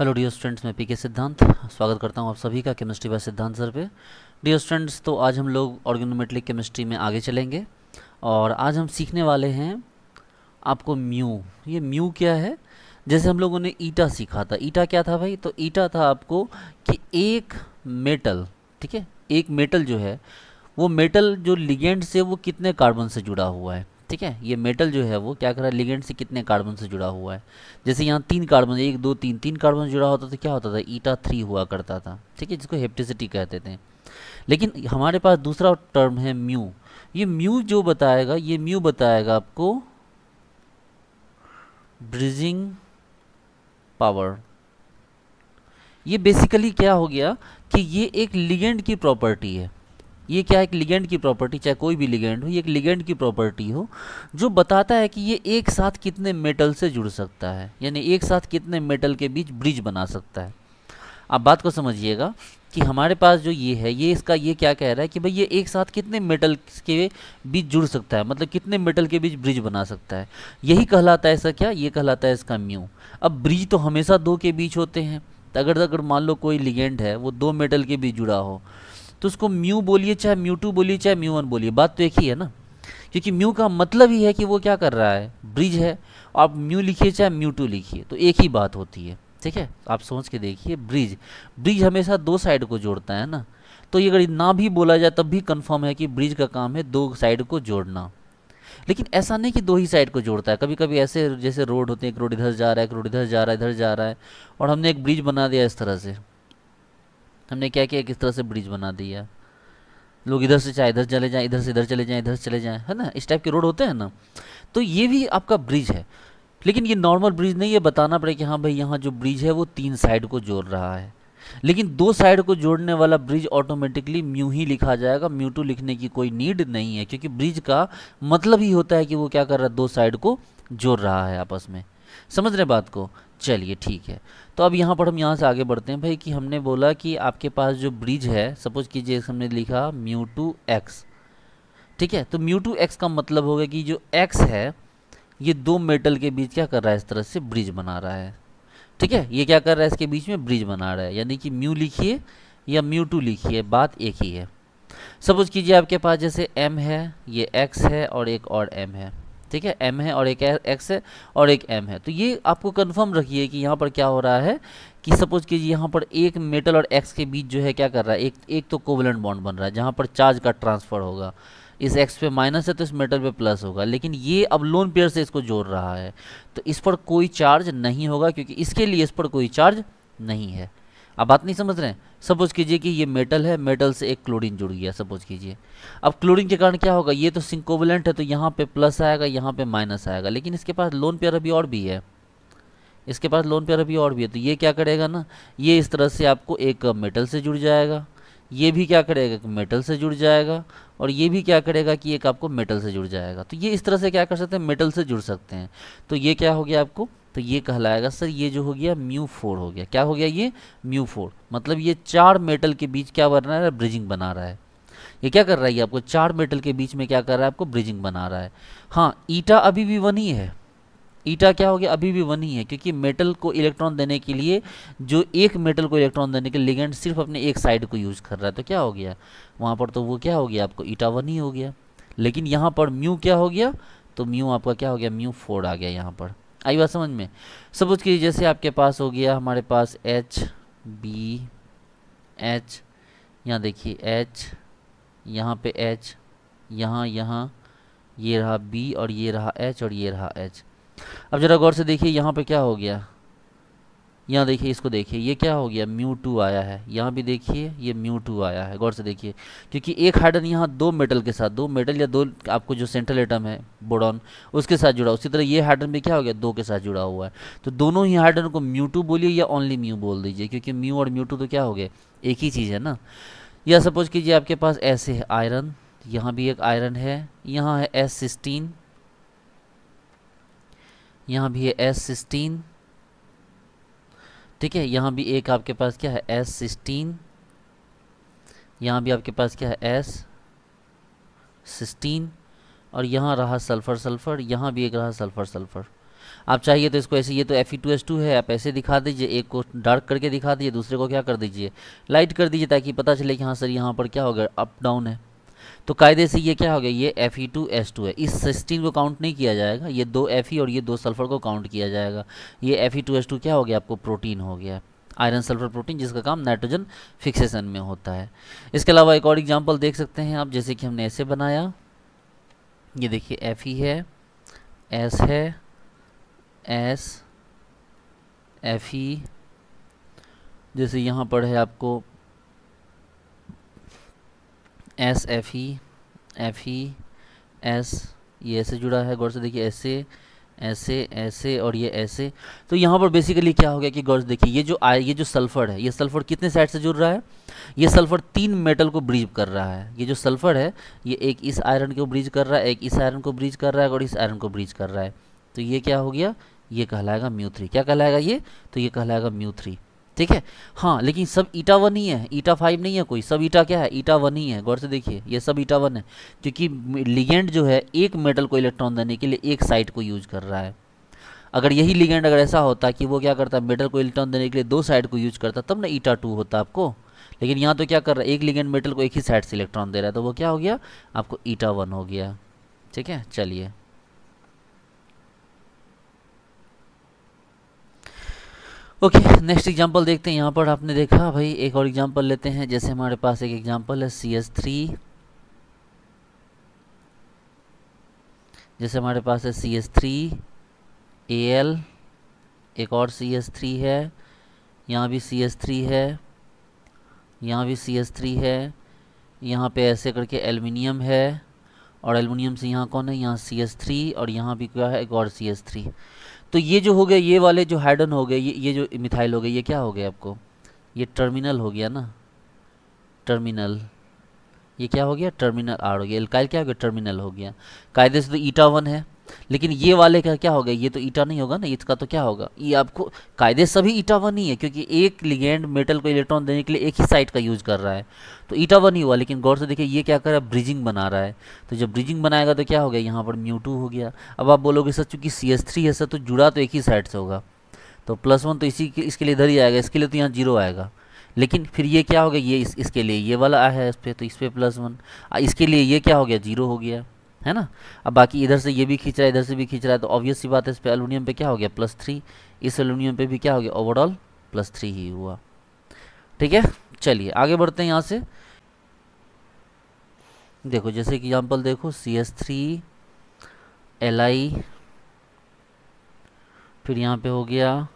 Hello dear students मैं पीके सिद्धांत स्वागत करता हूं आप सभी का केमिस्ट्री बाय सिद्धांत सर पे डियर स्टूडेंट्स तो आज हम लोग ऑर्गेनोमेट्रिक केमिस्ट्री में आगे चलेंगे और आज हम सीखने वाले हैं आपको म्यू ये म्यू क्या है जैसे हम लोगों ने ईटा सीखा था ईटा क्या था भाई तो ईटा था आपको कि एक मेटल ठीक है एक मेटल जो है वो मेटल जो लिगेंड से वो कितने कार्बन से जुड़ा हुआ है ठीक है ये मेटल जो है वो क्या कर रहा है लिगेंड से कितने कार्बन से जुड़ा हुआ है जैसे यहाँ तीन कार्बन एक दो तीन तीन कार्बन से जुड़ा होता तो क्या होता था ईटा थ्री हुआ करता था ठीक है जिसको हेप्टिसिटी कहते थे लेकिन हमारे पास दूसरा टर्म है म्यू ये म्यू जो बताएगा ये म्यू बताएगा आपको ब्रिजिंग पावर ये बेसिकली क्या हो गया कि ये एक लिगेंड की प्रॉपर्टी है ये क्या है एक लिगेंड की प्रॉपर्टी चाहे कोई भी लिगेंड हो ये एक लिगेंड की प्रॉपर्टी हो जो बताता है कि ये एक साथ कितने मेटल से जुड़ सकता है यानी एक साथ कितने मेटल के बीच ब्रिज बना सकता है आप बात को समझिएगा कि हमारे पास जो ये है ये इसका ये क्या कह रहा है कि भाई ये एक साथ कितने मेटल के बीच जुड़ सकता है मतलब कितने मेटल के बीच ब्रिज बना सकता है यही कहलाता है इसका क्या ये कहलाता है इसका म्यू अब ब्रिज तो हमेशा दो के बीच होते हैं तो अगर अगर मान लो कोई लिगेंड है वो दो मेटल के बीच जुड़ा हो तो उसको म्यू बोलिए चाहे म्यू टू बोलिए चाहे म्यू वन बोलिए बात तो एक ही है ना क्योंकि म्यू का मतलब ही है कि वो क्या कर रहा है ब्रिज है आप म्यू लिखिए चाहे म्यू टू लिखिए तो एक ही बात होती है ठीक है आप सोच के देखिए ब्रिज ब्रिज हमेशा दो साइड को जोड़ता है ना तो ये अगर ना भी बोला जाए तब भी कन्फर्म है कि ब्रिज का काम है दो साइड को जोड़ना लेकिन ऐसा नहीं कि दो ही साइड को जोड़ता है कभी कभी ऐसे जैसे रोड होते हैं एक रोड इधर जा रहा है एक रोड इधर जा रहा है इधर जा रहा है और हमने एक ब्रिज बना दिया इस तरह से हमने क्या किया किस तरह से ब्रिज बना दिया लोग इधर से चाहे इधर चले जाएं इधर से इधर चले जाएं इधर से चले जाएं है ना इस टाइप के रोड होते हैं ना तो ये भी आपका ब्रिज है लेकिन ये नॉर्मल ब्रिज नहीं है बताना पड़ेगा कि हाँ भाई यहाँ जो ब्रिज है वो तीन साइड को जोड़ रहा है लेकिन दो साइड को जोड़ने वाला ब्रिज ऑटोमेटिकली म्यू ही लिखा जाएगा म्यू टू लिखने की कोई नीड नहीं है क्योंकि ब्रिज का मतलब ही होता है कि वो क्या कर रहा है दो साइड को जोड़ रहा है आपस में समझ रहे बात को चलिए ठीक है तो अब यहाँ पर हम यहाँ से आगे बढ़ते हैं भाई कि हमने बोला कि आपके पास जो ब्रिज है सपोज कीजिए हमने लिखा म्यू टू एक्स ठीक है तो म्यू टू एक्स का मतलब होगा कि जो एक्स है ये दो मेटल के बीच क्या कर रहा है इस तरह से ब्रिज बना रहा है ठीक है ये क्या कर रहा है इसके बीच में ब्रिज बना रहा है यानी कि म्यू लिखिए या म्यू टू लिखिए बात एक ही है सपोज कीजिए आपके पास जैसे एम है ये एक्स है और एक और एम है ठीक है एम है और एक एक्स है और एक एम है तो ये आपको कन्फर्म रखिए कि यहाँ पर क्या हो रहा है कि सपोज कीजिए यहाँ पर एक मेटल और एक्स के बीच जो है क्या कर रहा है एक एक तो कोवलेंट बॉन्ड बन रहा है जहाँ पर चार्ज का ट्रांसफ़र होगा इस एक्स पे माइनस है तो इस मेटल पे प्लस होगा लेकिन ये अब लोन पेयर से इसको जोड़ रहा है तो इस पर कोई चार्ज नहीं होगा क्योंकि इसके लिए इस पर कोई चार्ज नहीं है आप बात नहीं समझ रहे हैं सपोज कीजिए कि ये मेटल है मेटल से एक क्लोरीन जुड़ गया सपोज कीजिए अब क्लोरीन के कारण क्या होगा ये तो सिंकोवलेंट है तो यहाँ पे प्लस आएगा यहाँ पे माइनस आएगा लेकिन इसके पास लोन पेयर अभी और भी है इसके पास लोन पेयर अभी और भी है तो ये क्या करेगा ना ये इस तरह से आपको एक मेटल से जुड़ जाएगा ये भी क्या करेगा कि मेटल से जुड़ जाएगा और ये भी क्या करेगा कि एक आपको मेटल से जुड़ जाएगा तो ये इस तरह से क्या कर सकते हैं मेटल से जुड़ सकते हैं तो ये क्या हो गया आपको तो ये कहलाएगा सर ये जो हो गया म्यू फोर हो गया क्या हो गया ये म्यू फोर मतलब ये चार मेटल के बीच क्या बन रहा है ब्रिजिंग बना रहा है ये क्या कर रहा है ये आपको चार मेटल के बीच में क्या कर रहा है आपको ब्रिजिंग बना रहा है हाँ ईटा अभी भी वन ही है ईटा क्या हो गया अभी भी वन ही है क्योंकि मेटल को इलेक्ट्रॉन देने के लिए जो एक मेटल को इलेक्ट्रॉन देने के लिए लिगेंड सिर्फ अपने एक साइड को यूज़ कर रहा है तो क्या हो गया वहाँ पर तो वो क्या हो गया आपको ईटा वन ही हो गया लेकिन यहाँ पर म्यू क्या हो गया तो म्यू आपका क्या हो गया म्यू फोर आ गया यहाँ पर आई बात समझ में सपोज कि जैसे आपके पास हो गया हमारे पास एच बी एच यहाँ देखिए एच यहाँ पे एच यहाँ यहाँ ये रहा बी और ये रहा एच और ये रहा एच अब ज़रा गौर से देखिए यहाँ पे क्या हो गया यहाँ देखिए इसको देखिए ये क्या हो गया म्यू टू आया है यहाँ भी देखिए ये म्यू टू आया है गौर से देखिए क्योंकि एक हाइड्रन यहाँ दो मेटल के साथ दो मेटल या दो आपको जो सेंट्रल एटम है बोडॉन उसके साथ जुड़ा उसी तरह ये हाइड्रन भी क्या हो गया दो के साथ जुड़ा हुआ है तो दोनों ही हाइड्रन को म्यू टू बोलिए या ओनली म्यू बोल दीजिए क्योंकि म्यू और म्यू टू तो क्या हो गए एक ही चीज़ है ना या सपोज कीजिए आपके पास ऐसे है आयरन यहाँ भी एक आयरन है यहाँ है एस सिक्सटीन यहाँ भी है एस सिक्सटीन ठीक है यहाँ भी एक आपके पास क्या है एस सिक्सटीन यहाँ भी आपके पास क्या है एस सिक्सटीन और यहाँ रहा सल्फ़र सल्फ़र यहाँ भी एक रहा सल्फ़र सल्फ़र आप चाहिए तो इसको ऐसे ये तो एफ टू एस टू है आप ऐसे दिखा दीजिए एक को डार्क करके दिखा दीजिए दूसरे को क्या कर दीजिए लाइट कर दीजिए ताकि पता चले कि हाँ सर यहाँ पर क्या होगा अप डाउन है तो कायदे से ये क्या हो गया ये F E two S two है इस सिस्टीन को काउंट नहीं किया जाएगा ये दो एफ ई और ये दो सल्फर को काउंट किया जाएगा ये F E two S two क्या हो गया आपको प्रोटीन हो गया आयरन सल्फर प्रोटीन जिसका काम नाइट्रोजन फिक्सेशन में होता है इसके अलावा एक और एग्जाम्पल देख सकते हैं आप जैसे कि हमने ऐसे बनाया ये देखिए एफ ई है एस है एस एफ ई जैसे यहाँ पर है आपको S F E F E S ये ऐसे जुड़ा है गौर से देखिए ऐसे ऐसे ऐसे और ये ऐसे तो यहाँ पर बेसिकली क्या हो गया कि गौर से देखिए ये जो आ, ये जो सल्फर है ये सल्फर कितने साइड से जुड़ रहा है ये सल्फर तीन मेटल को ब्रिज कर रहा है ये जो सल्फर है ये एक इस आयरन को ब्रिज कर रहा है एक इस आयरन को ब्रिज कर रहा है और इस आयरन को ब्रिज कर रहा है तो ये क्या हो गया ये कहलाएगा म्यू थ्री क्या कहलाएगा ये तो ये कहलाएगा म्यू थ्री ठीक है हाँ लेकिन सब ईटा वन ही है ईटा फाइव नहीं है कोई सब ईटा क्या है ईटा वन ही है गौर से देखिए ये सब ईटा वन है क्योंकि लिगेंड जो है एक मेटल को इलेक्ट्रॉन देने के लिए एक साइड को यूज कर रहा है अगर यही लिगेंड अगर ऐसा होता कि वो क्या करता मेटल को इलेक्ट्रॉन देने के लिए दो साइड को यूज करता तब ना ईटा टू होता आपको लेकिन यहाँ तो क्या कर रहा है एक लिगेंड मेटल को एक ही साइड से इलेक्ट्रॉन दे रहा है तो वो क्या हो गया आपको ईटा वन हो गया ठीक है चलिए ओके नेक्स्ट एग्जांपल देखते हैं यहाँ पर आपने देखा भाई एक और एग्जांपल लेते हैं जैसे हमारे पास एक एग्जांपल है सी एस थ्री जैसे हमारे पास है C S three A L एक और सी एस थ्री है यहाँ भी सी एस थ्री है यहाँ भी सी एस थ्री है यहाँ पे ऐसे करके एलमिनियम है और एलमिनियम से यहाँ कौन है यहाँ सी एस थ्री और यहाँ भी क्या है एक और सी एस थ्री तो ये जो हो गया ये वाले जो हाइड्रन हो गए ये ये जो मिथाइल हो गए ये क्या हो गया आपको ये टर्मिनल हो गया ना टर्मिनल ये क्या हो गया टर्मिनल आर हो गया एल्काइल क्या हो गया टर्मिनल हो गया कायदे से तो ईटा वन है लेकिन ये वाले का क्या होगा ये तो ईटा नहीं होगा ना इसका तो क्या होगा ये आपको कायदे सभी ईटा वन ही है क्योंकि एक लिगेंड मेटल को इलेक्ट्रॉन देने के लिए एक ही साइड का यूज़ कर रहा है तो ईटा वन ही हुआ लेकिन गौर से देखिए ये क्या कर रहा है ब्रिजिंग बना रहा है तो जब ब्रिजिंग बनाएगा तो क्या हो गया यहाँ पर म्यू हो गया अब आप बोलोगे सर चूँकि सी है सर तो जुड़ा तो एक ही साइड से होगा तो प्लस वन तो इसी के इसके लिए इधर ही आएगा इसके लिए तो यहाँ जीरो आएगा लेकिन फिर ये क्या हो गया ये इस, इसके लिए ये वाला आया है इस पर तो इस पर प्लस वन इसके लिए ये क्या हो गया जीरो हो गया है ना अब बाकी इधर से ये भी खींच रहा है इधर से भी खींच रहा है तो ऑब्वियस सी बात है इस पर एलुमिनियम पे क्या हो गया प्लस थ्री इस एलुमिनियम पे भी क्या हो गया ओवरऑल प्लस थ्री ही हुआ ठीक है चलिए आगे बढ़ते हैं यहाँ से देखो जैसे कि एग्जाम्पल देखो C S three L I फिर यहाँ पे हो गया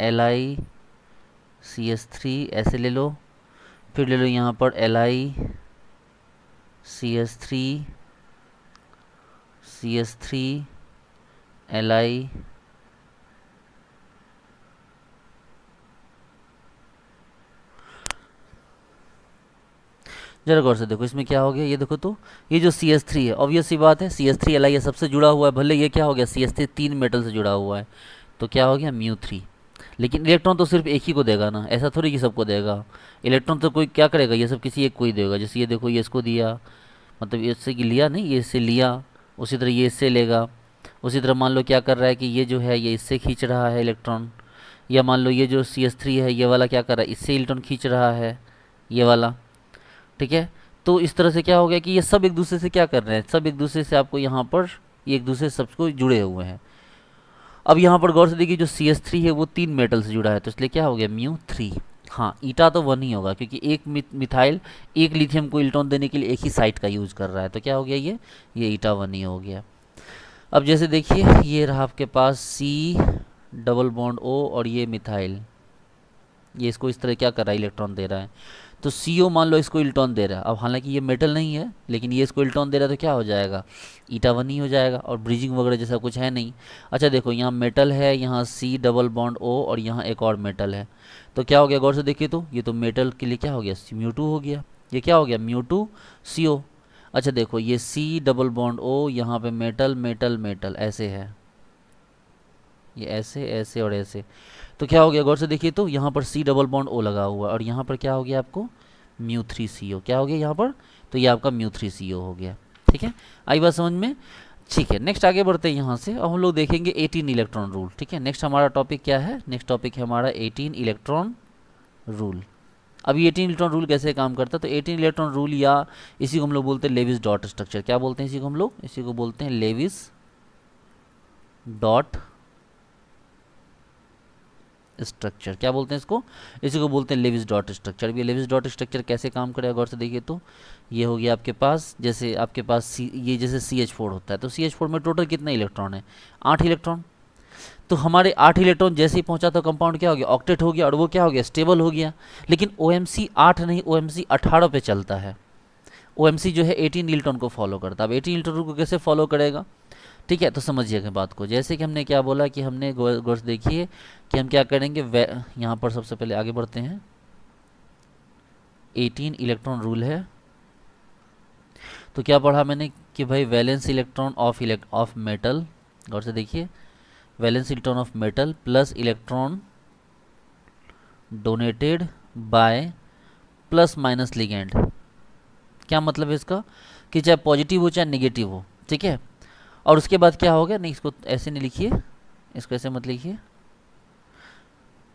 L I C S three ऐसे ले लो फिर ले लो यहाँ पर L I C S three C S three L I जरा गौर से देखो इसमें क्या हो गया ये देखो तो ये जो सी एस थ्री है ऑब्वियस सी बात है C S three L I सबसे जुड़ा हुआ है भले ये क्या हो गया सी एस थ्री तीन मेटल से जुड़ा हुआ है तो क्या हो गया म्यू थ्री लेकिन इलेक्ट्रॉन तो सिर्फ एक ही को देगा ना ऐसा थोड़ी कि सबको देगा इलेक्ट्रॉन तो कोई क्या करेगा ये सब किसी एक को ही देगा जैसे ये देखो ये इसको दिया मतलब इससे लिया नहीं ये इससे लिया उसी तरह ये इससे लेगा उसी तरह मान लो क्या कर रहा है कि ये जो है ये इससे खींच रहा है इलेक्ट्रॉन या मान लो ये जो सी एस थ्री है ये वाला क्या कर रहा है इससे इलेक्ट्रॉन खींच रहा है ये वाला ठीक है तो इस तरह से क्या हो गया कि ये सब एक दूसरे से क्या कर रहे हैं सब एक दूसरे से आपको यहाँ पर ये एक दूसरे से सबको जुड़े हुए हैं अब यहाँ पर गौर से देखिए जो सी एस थ्री है वो तीन मेटल से जुड़ा है तो इसलिए क्या हो गया म्यू थ्री हाँ ईटा तो वन ही होगा क्योंकि एक मिथाइल एक लिथियम को इलेक्ट्रॉन देने के लिए एक ही साइट का यूज़ कर रहा है तो क्या हो गया ये ये ईटा वन ही हो गया अब जैसे देखिए ये रहा आपके पास सी डबल बॉन्ड ओ और ये मिथाइल ये इसको इस तरह क्या कर रहा है इलेक्ट्रॉन दे रहा है तो सी ओ मान लो इसको इल्टॉन दे रहा है अब हालांकि ये मेटल नहीं है लेकिन ये इसको इल्टॉन दे रहा है तो क्या हो जाएगा ईटा वन ही हो जाएगा और ब्रिजिंग वगैरह जैसा कुछ है नहीं अच्छा देखो यहाँ मेटल है यहाँ सी डबल बॉन्ड ओ और यहाँ एक और मेटल है तो क्या हो गया गौर से देखिए तो ये तो मेटल के लिए क्या हो गया म्यू टू हो गया ये क्या हो गया म्यू टू सी ओ अच्छा देखो ये सी डबल बॉन्ड ओ यहाँ पे मेटल मेटल मेटल ऐसे है ये ऐसे ऐसे और ऐसे तो क्या हो गया गौर से देखिए तो यहाँ पर सी डबल बॉन्ड ओ लगा हुआ और यहाँ पर क्या हो गया आपको म्यू थ्री सी ओ क्या हो गया यहाँ पर तो ये आपका म्यू थ्री सी ओ हो गया ठीक है आई बात समझ में ठीक है नेक्स्ट आगे बढ़ते हैं यहाँ से अब हम लोग देखेंगे 18 इलेक्ट्रॉन रूल ठीक है नेक्स्ट हमारा टॉपिक क्या है नेक्स्ट टॉपिक है हमारा 18 इलेक्ट्रॉन रूल अब ये 18 इलेक्ट्रॉन रूल कैसे काम करता है तो 18 इलेक्ट्रॉन रूल या इसी को हम लोग बोलते हैं लेविस डॉट स्ट्रक्चर क्या बोलते हैं इसी को हम लोग इसी को बोलते हैं लेविस डॉट स्ट्रक्चर क्या बोलते हैं इसको इसी को बोलते हैं लेविस डॉट स्ट्रक्चर भी लेविस डॉट स्ट्रक्चर कैसे काम करेगा गौर से देखिए तो ये हो गया आपके पास जैसे आपके पास सी ये जैसे सी एच फोर होता है तो सी एच फोर में टोटल कितने इलेक्ट्रॉन है आठ इलेक्ट्रॉन तो हमारे आठ इलेक्ट्रॉन जैसे ही पहुंचा तो कंपाउंड क्या हो गया ऑक्टेट हो गया और वो क्या हो गया स्टेबल हो गया लेकिन ओ एम सी आठ नहीं ओ एम सी अठारह पे चलता है ओ एम सी जो है एटीन इलेक्ट्रॉन को फॉलो करता है अब एटीन इलेक्ट्रॉन को कैसे फॉलो करेगा ठीक है तो समझिएगा बात को जैसे कि हमने क्या बोला कि हमने गौर से देखिए कि हम क्या करेंगे यहाँ पर सबसे पहले आगे बढ़ते हैं 18 इलेक्ट्रॉन रूल है तो क्या पढ़ा मैंने कि भाई वैलेंस इलेक्ट्रॉन ऑफ इलेक्ट ऑफ मेटल गौर से देखिए valence electron of metal plus electron donated by plus minus ligand क्या मतलब है इसका कि चाहे पॉजिटिव हो चाहे निगेटिव हो ठीक है और उसके बाद क्या होगा नहीं इसको ऐसे नहीं लिखिए इसको ऐसे मत लिखिए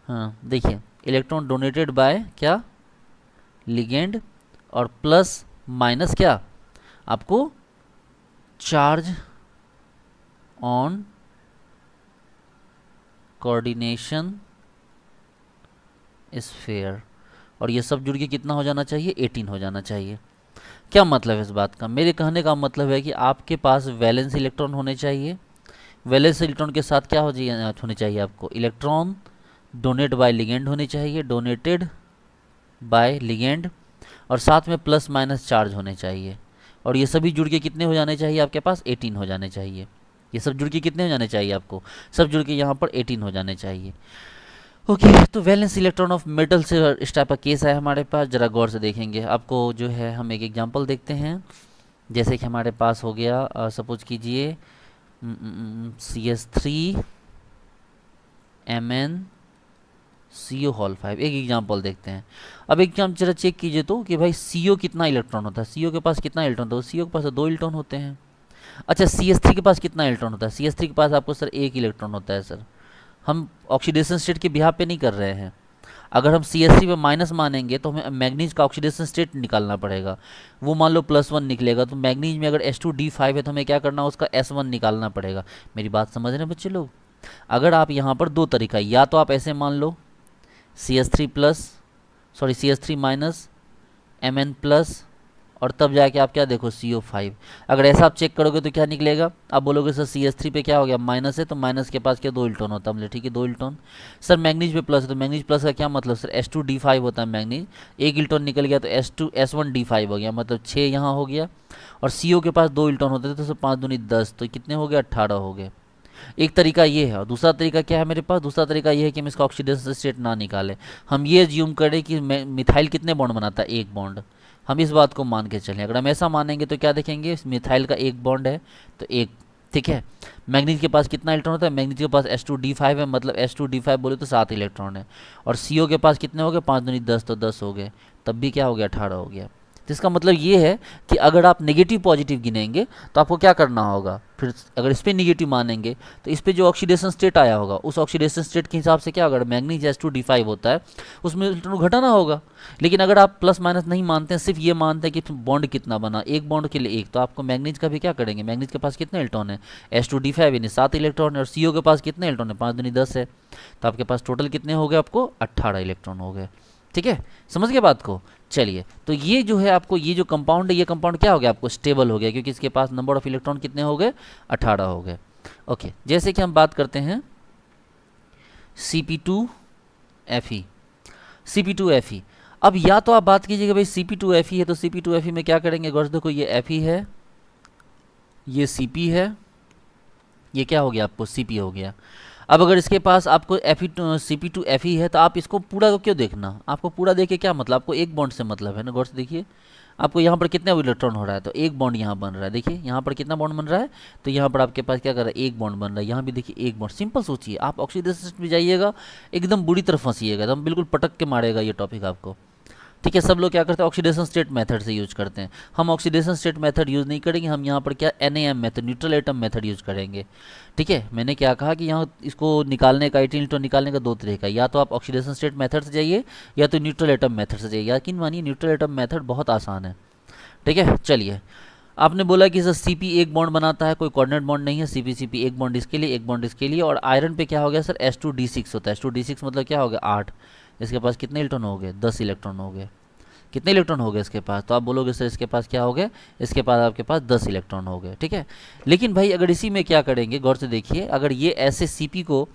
हाँ देखिए इलेक्ट्रॉन डोनेटेड बाय क्या लिगेंड और प्लस माइनस क्या आपको चार्ज ऑन कोऑर्डिनेशन स्फेयर और ये सब जुड़ के कितना हो जाना चाहिए 18 हो जाना चाहिए क्या मतलब है इस बात का मेरे कहने का मतलब है कि आपके पास वैलेंस इलेक्ट्रॉन होने चाहिए वैलेंस इलेक्ट्रॉन के साथ क्या हो होने चाहिए आपको इलेक्ट्रॉन डोनेट बाय लिगेंड होने चाहिए डोनेटेड बाय लिगेंड और साथ में प्लस माइनस चार्ज होने चाहिए और ये सभी जुड़ के कितने हो जाने चाहिए आपके पास 18 हो जाने चाहिए ये सब जुड़ के कितने हो जाने चाहिए आपको सब जुड़ के यहाँ पर 18 हो जाने चाहिए ओके okay, तो वैलेंस इलेक्ट्रॉन ऑफ मेटल से इस टाइप का केस आया हमारे पास ज़रा गौर से देखेंगे आपको जो है हम एक एग्जांपल देखते हैं जैसे कि हमारे पास हो गया सपोज कीजिए C S three M N C O whole five एक एग्जाम्पल देखते हैं अब एग्जाम जरा चेक कीजिए तो कि भाई सी ओ कितना इलेक्ट्रॉन होता है सी ओ के पास कितना इलेक्ट्रॉन होता है सी ओ के पास तो दो इलेक्ट्रॉन होते हैं अच्छा सी एस थ्री के पास कितना इलेक्ट्रॉन होता है सी एस थ्री के पास आपको सर एक इलेक्ट्रॉन होता है सर हम ऑक्सीडेशन स्टेट के बिहा पे नहीं कर रहे हैं अगर हम सी एस में माइनस मानेंगे तो हमें मैग्नीज का ऑक्सीडेशन स्टेट निकालना पड़ेगा वो मान लो प्लस वन निकलेगा तो मैग्नीज में अगर एस टू डी फाइव है तो हमें क्या करना है उसका एस वन निकालना पड़ेगा मेरी बात समझ रहे हैं बच्चे लोग अगर आप यहाँ पर दो तरीका या तो आप ऐसे मान लो C S three plus sorry C S three minus M N plus और तब जाके आप क्या देखो सी ओ फाइव अगर ऐसा आप चेक करोगे तो क्या निकलेगा आप बोलोगे सर सी एस थ्री पे क्या हो गया माइनस है तो माइनस के पास क्या दो इल्टोन होता है ठीक है दो इल्टोन सर मैग्नीज पे प्लस है तो मैग्नीज प्लस का क्या मतलब sir S two D five होता है मैग्नीज एक इल्टोन निकल गया तो S two S one D five हो गया मतलब छः यहाँ हो गया और सी ओ के पास दो इल्टोन होते थे तो सर पाँच दूनी दस तो कितने हो गए अट्ठारह हो गए एक तरीका ये है और दूसरा तरीका क्या है मेरे पास दूसरा तरीका ये है कि हम इसका ऑक्सीडेशन स्टेट ना निकालें हम ये ज्यूम करें कि मिथाइल कितने बॉन्ड बनाता है एक बॉन्ड हम इस बात को मान के चलें अगर हम ऐसा मानेंगे तो क्या देखेंगे मिथाइल का एक बॉन्ड है तो एक ठीक है मैग्नीज के पास कितना इलेक्ट्रॉन होता है मैग्नीज के पास एस टू डी फाइव है मतलब एस टू डी फाइव बोले तो सात इलेक्ट्रॉन है और सी ओ के पास कितने हो गए पाँच दूनी दस तो दस हो गए तब भी क्या हो गया अठारह हो गया जिसका मतलब ये है कि अगर आप नेगेटिव पॉजिटिव गिनेंगे तो आपको क्या करना होगा फिर अगर इस पर निगेटिव मानेंगे तो इस पर जो ऑक्सीडेशन स्टेट आया होगा उस ऑक्सीडेशन स्टेट के हिसाब से क्या अगर manganese S two D five होता है उसमें इलेक्ट्रॉन घटाना होगा लेकिन अगर आप प्लस माइनस नहीं मानते हैं सिर्फ ये मानते हैं कि बॉन्ड कितना बना एक बॉन्ड के लिए एक तो आपको मैगनीज का भी क्या करेंगे मैगनीज के पास कितने इलेक्ट्रॉन है एस टू डी फाइव यानी सात इलेक्ट्रॉन है और सी के पास कितने इलेक्ट्रॉन है पाँच दुनी दस है तो आपके पास टोटल कितने हो गए आपको अट्ठारह इलेक्ट्रॉन हो गए ठीक है समझ गए बात को चलिए तो ये जो है आपको ये जो कंपाउंड है ये कंपाउंड क्या हो गया आपको स्टेबल हो गया क्योंकि इसके पास नंबर ऑफ इलेक्ट्रॉन कितने हो गए अठारह हो गए ओके जैसे कि हम बात करते हैं C P two F E C P two F E अब या तो आप बात कीजिएगा भाई C P two F E है तो C P two F E में क्या करेंगे गौर देखो ये एफ ई है ये सी पी है ये क्या हो गया आपको सी पी हो गया अब अगर इसके पास आपको F C P two F E है तो आप इसको पूरा क्यों देखना आपको पूरा देख के क्या मतलब आपको एक बॉन्ड से मतलब है ना गौर से देखिए आपको यहाँ पर कितना इलेक्ट्रॉन हो रहा है तो एक बॉन्ड यहाँ बन रहा है देखिए यहाँ पर कितना बॉन्ड बन रहा है तो यहाँ पर आपके पास क्या कर रहा है एक बॉन्ड बन रहा है यहाँ भी देखिए एक बॉन्ड सिंपल सोचिए आप ऑक्सीडेशन में जाइएगा एकदम बुरी तरह फंसीएगा एकदम बिल्कुल पटक के मारेगा ये टॉपिक आपको ठीक है सब लोग क्या करते हैं ऑक्सीडेशन स्टेट मेथड से यूज करते हैं हम ऑक्सीडेशन स्टेट मेथड यूज़ नहीं करेंगे हम यहाँ पर क्या N method neutral atom method use करेंगे ठीक है मैंने क्या कहा कि यहाँ इसको निकालने का एटीन न्यूट्रॉन निकालने का दो तरीका या तो आप ऑक्सीडेशन स्टेट मैथड से जाइए या तो न्यूट्रल एटम मैथड से जाइए यकीन मानिए न्यूट्रल एटम मैथड बहुत आसान है ठीक है चलिए आपने बोला कि सर सी एक बॉन्ड बनाता है कोई कॉर्डिनेट बॉन्ड नहीं है सी पी एक बॉन्ड इसके लिए एक बॉन्ड इसके लिए और आयरन पे क्या हो गया sir S two D six होता है एस टू डी सिक्स मतलब क्या हो गया आठ इसके पास कितने इलेक्ट्रॉन हो गए दस इलेक्ट्रॉन हो गए कितने इलेक्ट्रॉन हो गए इसके पास तो आप बोलोगे सर इसके पास क्या हो गए इसके पास आपके पास दस इलेक्ट्रॉन हो गए ठीक है लेकिन भाई अगर इसी में क्या करेंगे गौर से देखिए अगर ये ऐसे सी को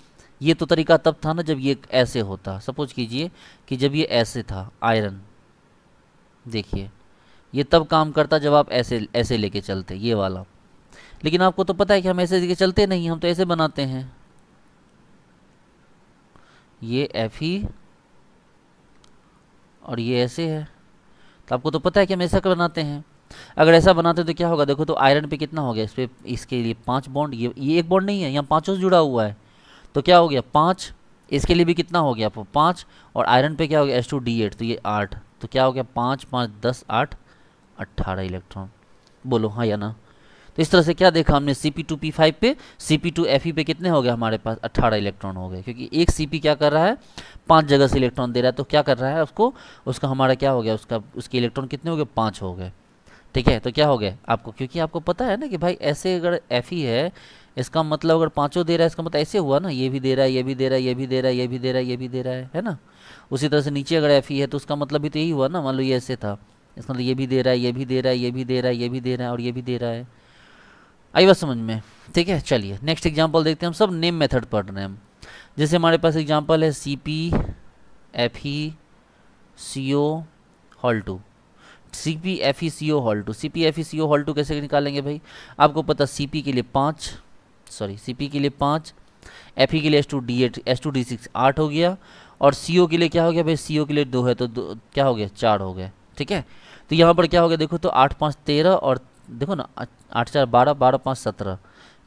ये तो तरीका तब था ना जब ये ऐसे होता सपोज कीजिए कि जब ये ऐसे था आयरन देखिए ये तब काम करता जब आप ऐसे ऐसे लेके चलते ये वाला लेकिन आपको तो पता है कि हम ऐसे लेके चलते नहीं हम तो ऐसे बनाते हैं ये एफ ही और ये ऐसे है तो आपको तो पता है कि हम ऐसा बनाते हैं अगर ऐसा बनाते तो क्या होगा देखो तो आयरन पे कितना हो गया इस पर इसके लिए पाँच बॉन्ड ये ये एक बॉन्ड नहीं है यहाँ पाँचों से जुड़ा हुआ है तो क्या हो गया पाँच इसके लिए भी कितना हो गया आपको पाँच और आयरन पे क्या हो गया एस टू डी एट तो ये आठ तो क्या हो गया पाँच पाँच दस आठ अट्ठारह इलेक्ट्रॉन बोलो हाँ या ना तो इस तरह से क्या देखा हमने C P two P five पे C P two F E पे कितने हो गए हमारे पास अट्ठारह इलेक्ट्रॉन हो गए क्योंकि एक सी पी क्या कर रहा है पाँच जगह से इलेक्ट्रॉन दे रहा है तो क्या कर रहा है उसको उसका हमारा क्या हो गया उसका उसके इलेक्ट्रॉन कितने हो गए पाँच हो गए ठीक है तो क्या हो गया आपको क्योंकि आपको पता है ना कि भाई ऐसे अगर एफ ही है इसका मतलब अगर पाँचों दे रहा है इसका मतलब ऐसे हुआ ना ये भी दे रहा है ये भी दे रहा है ये भी दे रहा है ये भी दे रहा है ये भी दे रहा है है ना उसी तरह से नीचे अगर एफ ही है तो उसका मतलब भी तो यही हुआ ना मान लो ये ऐसे था इसका मतलब ये भी दे रहा है ये भी दे रहा है ये भी दे रहा है ये भी दे रहा है और ये भी दे रहा है आई बात समझ में ठीक है चलिए नेक्स्ट एग्जाम्पल देखते हैं हम सब नेम मेथड पढ़ रहे हैं हम जैसे हमारे पास एग्जांपल है C P F E C O whole two C P F E C O whole two C P F E C O whole two कैसे निकालेंगे भाई आपको पता सी पी के लिए पाँच सॉरी सी पी के लिए पाँच एफ ई e के लिए S two D eight S two D six आठ हो गया और सी ओ के लिए क्या हो गया भाई सी ओ के लिए दो है तो दो क्या हो गया चार हो गया ठीक है तो यहाँ पर क्या हो गया देखो तो आठ पाँच तेरह और देखो ना आठ चार बारह बारह पाँच सत्रह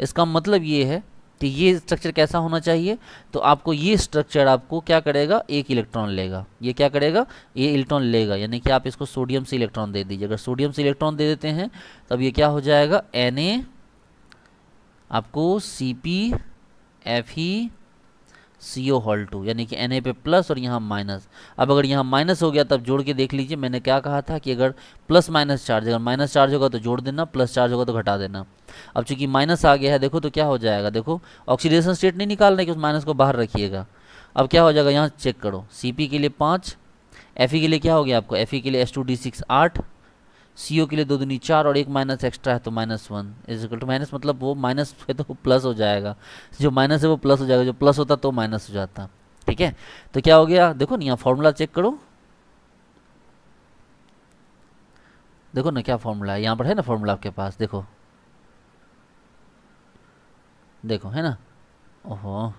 इसका मतलब ये है तो ये स्ट्रक्चर कैसा होना चाहिए तो आपको ये स्ट्रक्चर आपको क्या करेगा एक इलेक्ट्रॉन लेगा ये क्या करेगा ये इलेक्ट्रॉन लेगा यानी कि आप इसको सोडियम से इलेक्ट्रॉन दे दीजिए अगर सोडियम से इलेक्ट्रॉन दे देते हैं तब ये क्या हो जाएगा एन आपको C P F E C O whole two यानी कि एन ए पे प्लस और यहाँ माइनस अब अगर यहाँ माइनस हो गया तब जोड़ के देख लीजिए मैंने क्या कहा था कि अगर प्लस माइनस चार्ज अगर माइनस चार्ज होगा तो जोड़ देना प्लस चार्ज होगा तो घटा देना अब चूंकि माइनस आ गया है देखो तो क्या हो जाएगा देखो ऑक्सीडेशन स्टेट नहीं निकालना है कि उस माइनस को बाहर रखिएगा अब क्या हो जाएगा यहाँ चेक करो सी के लिए पाँच एफ e के लिए क्या हो गया आपको एफ e के लिए एस टू डी सिक्स आठ सी के लिए दो दूनी चार और एक माइनस एक्स्ट्रा है तो minus one is equal to minus मतलब वो माइनस है तो प्लस हो जाएगा जो माइनस है वो प्लस हो जाएगा जो प्लस होता तो माइनस हो जाता ठीक है तो क्या हो गया देखो ना यहाँ फॉर्मूला चेक करो देखो ना क्या फॉर्मूला है यहाँ पर है ना फॉर्मूला आपके पास देखो देखो है ना ओहो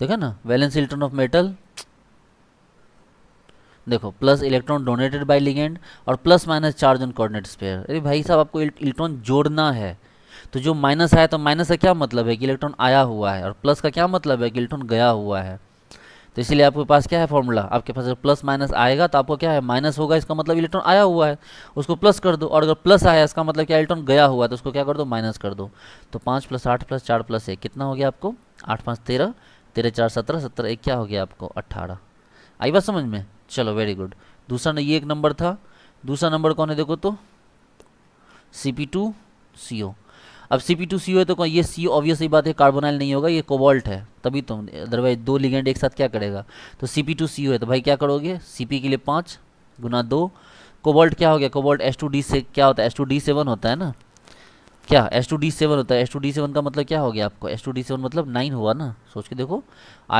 देखो ना वैलेंस इलेक्ट्रॉन ऑफ मेटल देखो plus electron donated by ligand और plus minus charge on coordinate sphere अरे भाई साहब आपको इलेक्ट्रॉन जोड़ना है तो जो माइनस आया तो माइनस का क्या मतलब है कि इलेक्ट्रॉन आया हुआ है और प्लस का क्या मतलब है कि इलेक्ट्रॉन गया हुआ है तो इसलिए आपके पास क्या है फॉर्मूला आपके पास प्लस माइनस आएगा तो आपको क्या है माइनस होगा इसका मतलब इलेक्ट्रॉन आया हुआ है उसको प्लस कर दो और अगर प्लस आया इसका मतलब क्या इलेक्ट्रॉन गया हुआ है तो उसको क्या कर दो माइनस कर दो तो पाँच प्लस आठ प्लस चार प्लस एक कितना हो गया आपको आठ पाँच तेरह तेरह चार सत्रह सत्रह एक क्या हो गया आपको अट्ठारह आई बात समझ में चलो वेरी गुड दूसरा ये एक नंबर था दूसरा नंबर कौन है देखो तो सी पी टू सी ओ अब सी पी टू सी ओ है तो ये सी ओ ऑब्वियसली बात है कार्बोनाइल नहीं होगा ये कोबाल्ट है तभी तो अदरवाइज दो लिगेंड एक साथ क्या करेगा तो सी पी टू सी ओ है तो भाई क्या करोगे सी पी के लिए पाँच गुना दो कोबाल्ट क्या हो गया कोबाल्ट एस टू डी से क्या होता है एस टू डी सेवन होता है ना क्या एस टू डी सेवन होता है एस टू डी सेवन का मतलब क्या हो गया आपको एस टू डी सेवन मतलब नाइन हुआ ना सोच के देखो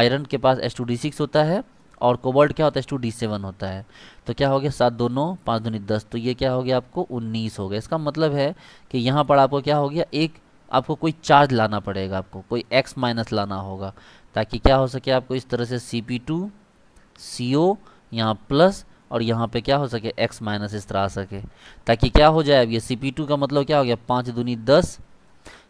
आयरन के पास एस टू डी सिक्स होता है और कोबाल्ट क्या होता है टू डी सेवन होता है तो क्या हो गया सात दोनों पाँच दोनों दस तो ये क्या हो गया आपको उन्नीस हो गया इसका मतलब है कि यहाँ पर आपको क्या हो गया एक आपको कोई चार्ज लाना पड़ेगा आपको कोई एक्स माइनस लाना होगा ताकि क्या हो सके आपको इस तरह से सी पी टू सी ओ यहाँ प्लस और यहाँ पे क्या हो सके x माइनस इस तरह आ सके ताकि क्या हो जाए अब ये सी पी टू का मतलब क्या हो गया पाँच दूनी दस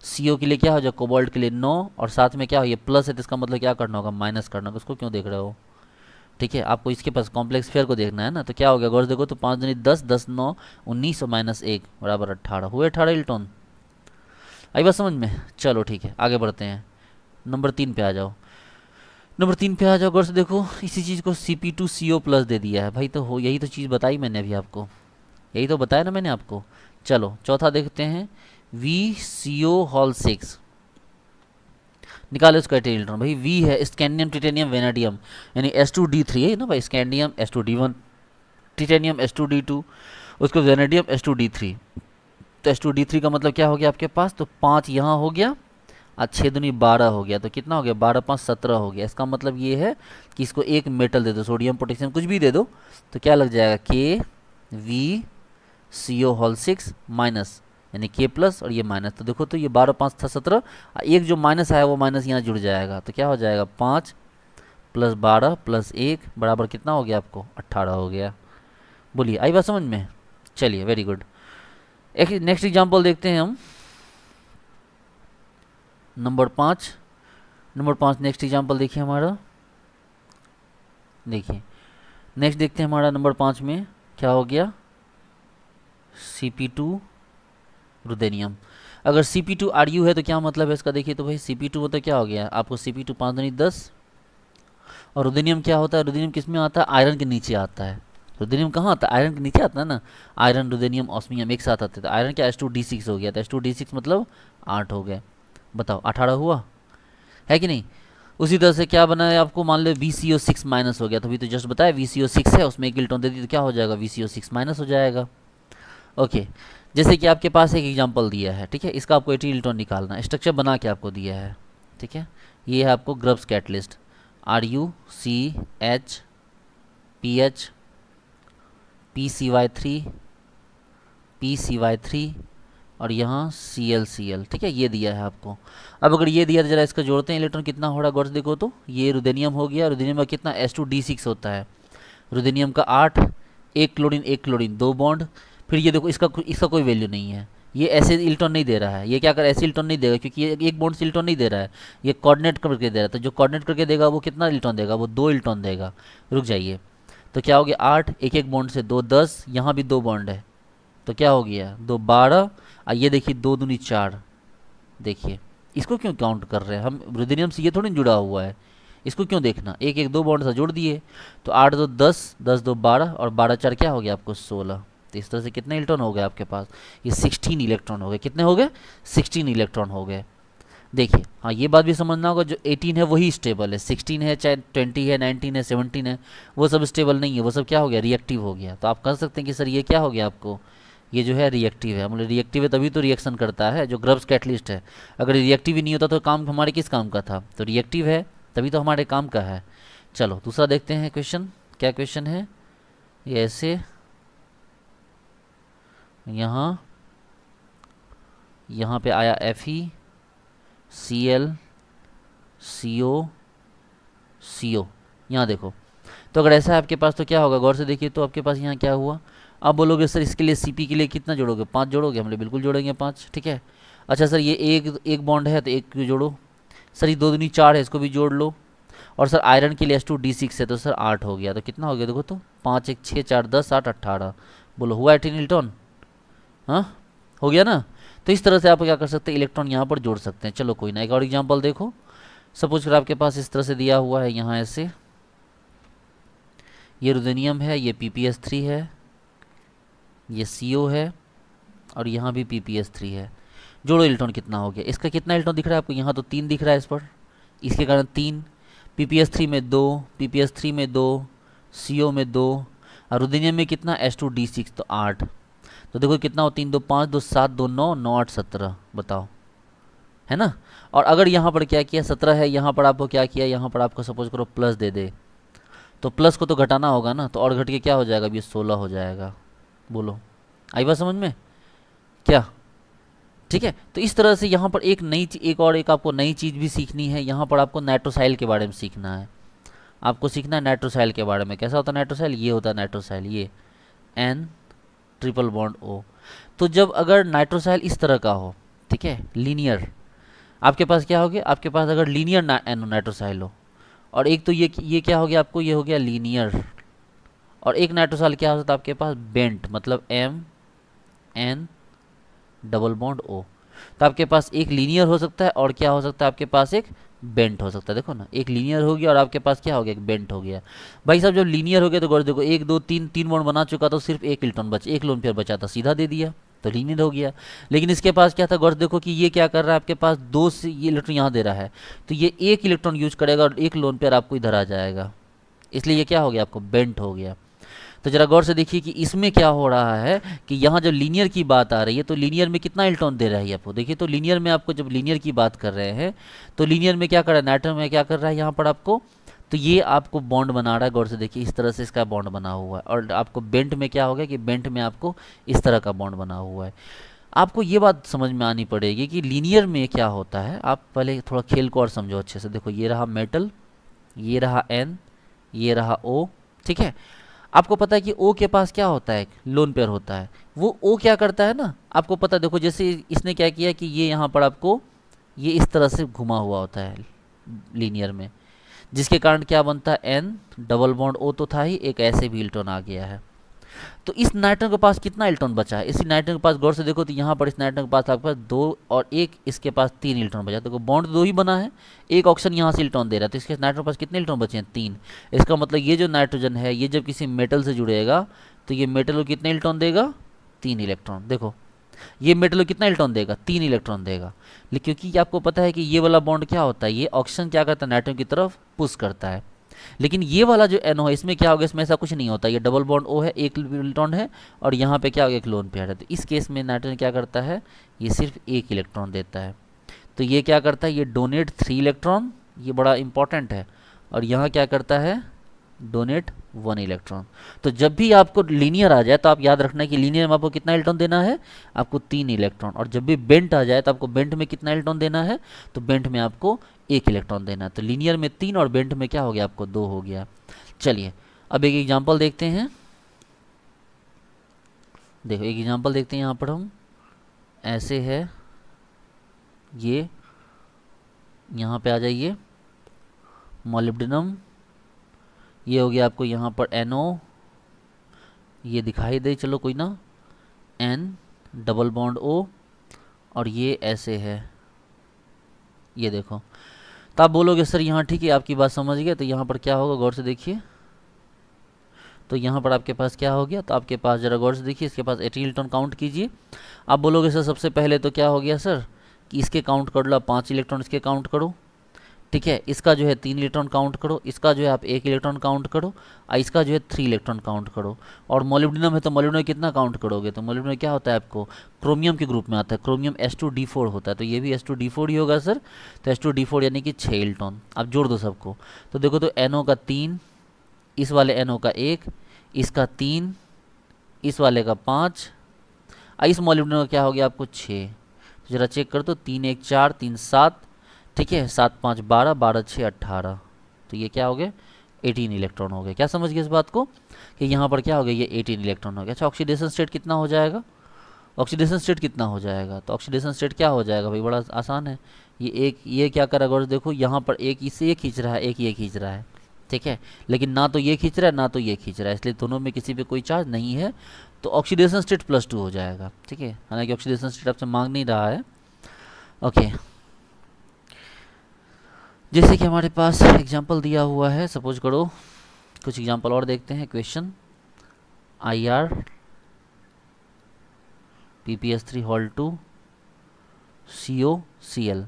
सी ओ के लिए क्या हो जाए कोबाल्ट के लिए नौ और साथ में क्या हो ये प्लस है तो इसका मतलब क्या करना होगा माइनस करना होगा उसको क्यों देख रहे हो ठीक है आपको इसके पास कॉम्प्लेक्स फेयर को देखना है ना तो क्या हो गया गौर देखो तो पाँच दुनी दस दस नौ उन्नीस और माइनस एक बराबर अट्ठारह हुए अट्ठारह इल्टॉन आई बात समझ में चलो ठीक है आगे बढ़ते हैं नंबर तीन पे आ जाओ नंबर तीन पे आ जाओ गौर से देखो इसी चीज़ को C P two C O plus दे दिया है भाई तो हो यही तो चीज़ बताई मैंने अभी आपको यही तो बताया ना मैंने आपको चलो चौथा देखते हैं V C O whole six निकालो इसका इलेक्ट्रॉन भाई वी है स्कैंडियम टिटेनियम वेनाडियम यानी एस टू डी थ्री है ना भाई scandium S two D one titanium S two D two उसको vanadium S two D three तो एस टू डी थ्री का मतलब क्या हो गया आपके पास तो पाँच यहाँ हो गया और छः दुनी बारह हो गया तो कितना हो गया बारह पाँच सत्रह हो गया इसका मतलब ये है कि इसको एक मेटल दे दो सोडियम पोटेशियम कुछ भी दे दो तो क्या लग जाएगा K V C O whole six minus यानी के प्लस और ये माइनस तो देखो तो ये बारह पाँच था सत्रह एक जो माइनस आया वो माइनस यहाँ जुड़ जाएगा तो क्या हो जाएगा पाँच प्लस बारह प्लस एक बराबर कितना हो गया आपको अट्ठारह हो गया बोलिए आई बात समझ में चलिए वेरी गुड एक नेक्स्ट एग्जाम्पल देखते हैं हम नंबर पाँच नंबर पाँच नेक्स्ट एग्जाम्पल देखिए हमारा देखिए नेक्स्ट देखते हैं हमारा नंबर पाँच में क्या हो गया सी पी टू रुदेनियम अगर C P two R U है तो क्या मतलब है इसका देखिए तो भाई सी पी टू मतलब क्या हो गया आपको सी पी टू पाँच धनी दस और रुदेनियम क्या होता है रुदेनियम किस में आता है आयरन के नीचे आता है रुदेनियम कहाँ आता है आयरन के नीचे आता है ना आयरन रुदेनियम ऑस्मियम एक साथ आते थे तो आयरन क्या एस टू डी सिक्स हो गया था एस टू डी सिक्स मतलब आठ हो गए बताओ अठारह हुआ है कि नहीं उसी तरह से क्या बना है आपको मान लो V C O six minus हो गया तो अभी तो जस्ट बताया वी सी ओ सिक्स है उसमें एक इलेक्ट्रॉन दे दी तो क्या हो जाएगा V C O six minus हो जाएगा ओके जैसे कि आपके पास एक एग्जाम्पल दिया है ठीक है इसका आपको एटी इलेक्ट्रॉन निकालना स्ट्रक्चर बना के आपको दिया है ठीक है ये है आपको Grubbs catalyst R U C H P H P C Y three P C Y three और यहाँ सी एल सी एल ठीक है ये दिया है आपको अब अगर ये दिया तो जरा इसका जोड़ते हैं इलेक्ट्रॉन कितना हो रहा गौर से देखो तो ये रुदेनियम हो गया रुदेनियम का कितना एस टू डी सिक्स होता है रुदेनियम का आठ एक क्लोरीन एक क्लोरीन दो बॉन्ड फिर ये देखो इसका इसका कोई वैल्यू नहीं है ये ऐसे इलेक्ट्रॉन नहीं दे रहा है ये क्या कर ऐसे इलेक्ट्रॉन नहीं देगा क्योंकि ये एक बॉन्ड से इलेक्ट्रॉन नहीं दे रहा है ये कोऑर्डिनेट करके दे रहा है तो जो कोऑर्डिनेट करके देगा वो कितना इलेक्ट्रॉन देगा वो दो इलेक्ट्रॉन देगा रुक जाइए तो क्या हो गया आठ एक एक बॉन्ड से दो दस यहाँ भी दो बॉन्ड है तो क्या हो गया दो बारह और ये देखिए दो दूनी चार देखिए इसको क्यों काउंट कर रहे हैं हम रुद्रियम से ये थोड़ी जुड़ा हुआ है इसको क्यों देखना एक एक दो बॉन्ड से जोड़ दिए तो आठ दो दस दस दो बारह और बारह चार क्या हो गया आपको सोलह तो इस तरह से कितने इलेक्ट्रॉन हो गए आपके पास ये सिक्सटीन इलेक्ट्रॉन हो गए कितने हो गए सिक्सटीन इलेक्ट्रॉन हो गए देखिए हाँ ये बात भी समझना होगा जो 18 है वही स्टेबल है 16 है चाहे 20 है 19 है 17 है वो सब स्टेबल नहीं है वो सब क्या हो गया रिएक्टिव हो गया तो आप कह सकते हैं कि सर ये क्या हो गया आपको ये जो है रिएक्टिव है मतलब रिएक्टिव है तभी तो रिएक्शन करता है जो ग्रब्स कैटलिस्ट है अगर रिएक्टिव ही नहीं होता तो काम हमारे किस काम का था तो रिएक्टिव है तभी तो हमारे काम का है चलो दूसरा देखते हैं क्वेश्चन क्या क्वेश्चन है ये ऐसे यहाँ यहाँ पे आया F E C L C O सी ओ यहाँ देखो तो अगर ऐसा है आपके पास तो क्या होगा गौर से देखिए तो आपके पास यहाँ क्या हुआ आप बोलोगे सर इसके लिए सी पी के लिए कितना जोड़ोगे पाँच जोड़ोगे हम लोग बिल्कुल जोड़ेंगे पाँच ठीक है अच्छा सर ये एक एक बॉन्ड है तो एक जोड़ो सर ये दो दुनी चार है इसको भी जोड़ लो और सर आयरन के लिए एस टू डी सिक्स है तो सर आठ हो गया तो कितना हो गया देखो तो पाँच एक छः चार दस आठ अट्ठारह बोलो हुआ एटीन टिन हाँ हो गया ना तो इस तरह से आप क्या कर सकते हैं इलेक्ट्रॉन यहाँ पर जोड़ सकते हैं चलो कोई ना एक और एग्जाम्पल देखो सपोज कर आपके पास इस तरह से दिया हुआ है यहाँ ऐसे ये रुदेनियम है ये पी पी एस थ्री है ये सी ओ है और यहाँ भी पी पी एस थ्री है जोड़ो इलेक्ट्रॉन कितना हो गया इसका कितना इलेक्ट्रॉन दिख रहा है आपको यहाँ तो तीन दिख रहा है इस पर इसके कारण तीन पी पी एस थ्री में दो पी पी एस थ्री में दो सी ओ में दो और रुदेनियम में कितना एस टू डी सिक्स तो आठ तो देखो कितना हो तीन दो पाँच दो सात दो नौ नौ आठ सत्रह बताओ है ना और अगर यहाँ पर क्या किया सत्रह है यहाँ पर आपको क्या किया यहाँ पर आपको सपोज करो प्लस दे दे तो प्लस को तो घटाना होगा ना तो और घट के क्या हो जाएगा अभी सोलह हो जाएगा बोलो आई बात समझ में क्या ठीक है तो इस तरह से यहाँ पर एक नई एक और एक आपको नई चीज़ भी सीखनी है यहाँ पर आपको नाइट्रोसाइल के बारे में सीखना है आपको सीखना है नाइट्रोसाइल के बारे में कैसा होता है नाइट्रोसाइल ये होता है नाइट्रोसाइल ये एन ट्रिपल बॉन्ड ओ तो जब अगर नाइट्रोसाइल इस तरह का हो ठीक है लीनियर आपके पास क्या हो गया आपके पास अगर लीनियर एनो नाइट्रोसाइल हो और एक तो ये ये क्या हो गया आपको ये हो गया लीनियर और एक नाइट्रोसाइल क्या हो सकता है आपके पास बेंट मतलब M N double bond O तो आपके पास एक लीनियर हो सकता है और क्या हो सकता है आपके पास एक बेंट हो सकता है देखो ना एक लीनियर हो गया और आपके पास क्या हो गया एक बेंट हो गया भाई साहब जब लीनियर हो गया तो गौर देखो एक दो तीन तीन बॉन्ड बना चुका तो सिर्फ एक इलेक्ट्रॉन बच एक लोन पेयर बचा था सीधा दे दिया तो लीनियर हो गया लेकिन इसके पास क्या था गौर देखो कि ये क्या कर रहा है आपके पास दो से ये इलेक्ट्रॉन यहाँ दे रहा है तो ये एक इलेक्ट्रॉन यूज करेगा और एक लोन पेयर आपको इधर आ जाएगा इसलिए ये क्या हो गया आपको बेंट हो गया तो ज़रा गौर से देखिए कि इसमें क्या हो रहा है कि यहाँ जब लीनियर की बात आ रही है तो लीनियर में कितना इलेक्ट्रॉन दे रहा है आपको देखिए तो लीनियर में आपको जब लीनियर की बात कर रहे हैं तो लीनियर में क्या कर रहा है नाइट्रोन में क्या कर रहा है यहाँ पर आपको तो ये आपको बॉन्ड बना रहा है गौर से देखिए इस तरह से इसका बॉन्ड बना हुआ है और आपको बेंट में क्या हो गया कि बेंट में आपको इस तरह का बॉन्ड बना हुआ है आपको ये बात समझ में आनी पड़ेगी कि लीनियर में क्या होता है आप पहले थोड़ा खेल को और समझो अच्छे से देखो ये रहा मेटल ये रहा एन ये रहा ओ ठीक है आपको पता है कि ओ के पास क्या होता है लोन पेयर होता है वो ओ क्या करता है ना आपको पता देखो जैसे इसने क्या किया कि ये यहाँ पर आपको ये इस तरह से घुमा हुआ होता है लीनियर में जिसके कारण क्या बनता है एन डबल बॉन्ड ओ तो था ही एक ऐसे भी इल्टोन आ गया है तो इस नाइट्रोजन के पास कितना इलेक्ट्रॉन बचा है इसी नाइट्रोजन के पास गौर से देखो तो यहाँ पर इस नाइट्रोजन के पास आपके पास दो और एक इसके पास तीन इलेक्ट्रॉन बचा देखो बॉन्ड तो दो ही बना है एक ऑक्सीजन यहाँ से इलेक्ट्रॉन दे रहा है तो इसके नाइट्रोजन के पास कितने इलेक्ट्रॉन बचे हैं तीन इसका मतलब ये जो नाइट्रोजन है ये जब किसी मेटल से जुड़ेगा तो ये मेटल को कितने इलेक्ट्रॉन देगा तीन इलेक्ट्रॉन देखो ये मेटल को कितना इलेक्ट्रॉन देगा तीन इलेक्ट्रॉन देगा क्योंकि आपको पता है कि ये वाला बॉन्ड क्या होता है ये ऑक्सीजन क्या करता है नाइट्रोजन की तरफ पुश करता है लेकिन ये वाला जो एन है इसमें क्या होगा इसमें ऐसा कुछ नहीं होता ये डबल बॉन्ड ओ है एक इलेक्ट्रॉन है और यहाँ पे क्या होगा एक लोन पेयर है तो इस केस में नाइट्रोजन क्या करता है ये सिर्फ एक इलेक्ट्रॉन देता है तो ये क्या करता है ये डोनेट थ्री इलेक्ट्रॉन ये बड़ा इंपॉर्टेंट है और यहाँ क्या करता है डोनेट वन इलेक्ट्रॉन तो जब भी आपको लीनियर आ जाए तो आप याद रखना है कि लीनियर में आपको कितना इलेक्ट्रॉन देना है आपको तीन इलेक्ट्रॉन और जब भी बेंट आ जाए तो आपको बेंट में कितना इलेक्ट्रॉन देना है तो बेंट में आपको एक इलेक्ट्रॉन देना तो लीनियर में तीन और बेंट में क्या हो गया आपको दो हो गया चलिए अब एक एग्जाम्पल देखते हैं देखो एक एग्जाम्पल देखते हैं यहाँ पर हम ऐसे है ये यहाँ पे आ जाइए मोलिब्डनम ये हो गया आपको यहाँ पर एन NO, ये दिखाई दे चलो कोई ना एन डबल बॉन्ड ओ और ये ऐसे है ये देखो तो आप बोलोगे सर यहाँ ठीक है आपकी बात समझ गए तो यहाँ पर क्या होगा गौर से देखिए तो यहाँ पर आपके पास क्या हो गया तो आपके पास ज़रा गौर से देखिए इसके पास एटी इलेक्ट्रॉन काउंट कीजिए आप बोलोगे सर सबसे पहले तो क्या हो गया सर कि इसके काउंट कर लो पाँच इलेक्ट्रॉन इसके काउंट करो ठीक है इसका जो है तीन इलेक्ट्रॉन काउंट करो इसका जो है आप एक इलेक्ट्रॉन काउंट करो और इसका जो है थ्री इलेक्ट्रॉन काउंट करो और मोलिब्डिनम है तो मोलिब्डिनम कितना काउंट करोगे तो मोलिब्डिनम क्या होता है आपको क्रोमियम के ग्रुप में आता है chromium S two D four होता है तो ये भी एस टू डी फोर ही होगा सर तो एस टू डी फोर यानी कि छः इलेक्ट्रॉन आप जोड़ दो सबको तो देखो तो एन का तीन इस वाले एन का एक इसका तीन इस वाले का पाँच और इस मोलिब्डिनम का क्या हो गया आपको छः तो ज़रा चेक कर दो तीन एक चार तीन सात ठीक है सात पाँच बारह बारह छः अट्ठारह तो ये क्या हो गया एटीन इलेक्ट्रॉन हो गए क्या समझ गए इस बात को कि यहाँ पर क्या हो गया ये एटीन इलेक्ट्रॉन हो गया अच्छा ऑक्सीडेशन स्टेट कितना हो जाएगा ऑक्सीडेशन स्टेट कितना हो जाएगा तो ऑक्सीडेशन स्टेट क्या हो जाएगा भाई बड़ा आसान है ये एक ये क्या करेगा और देखो यहाँ पर एक इसे ये खींच रहा है एक ये खींच रहा है ठीक है लेकिन ना तो ये खींच रहा है ना तो ये खींच रहा है इसलिए दोनों में किसी पे कोई चार्ज नहीं है तो ऑक्सीडेशन स्टेट प्लस टू हो जाएगा ठीक है हालांकि ऑक्सीडेशन स्टेट आपसे मांग नहीं रहा है ओके जैसे कि हमारे पास एग्जाम्पल दिया हुआ है सपोज करो कुछ एग्जाम्पल और देखते हैं question I R P P S three whole two C O C L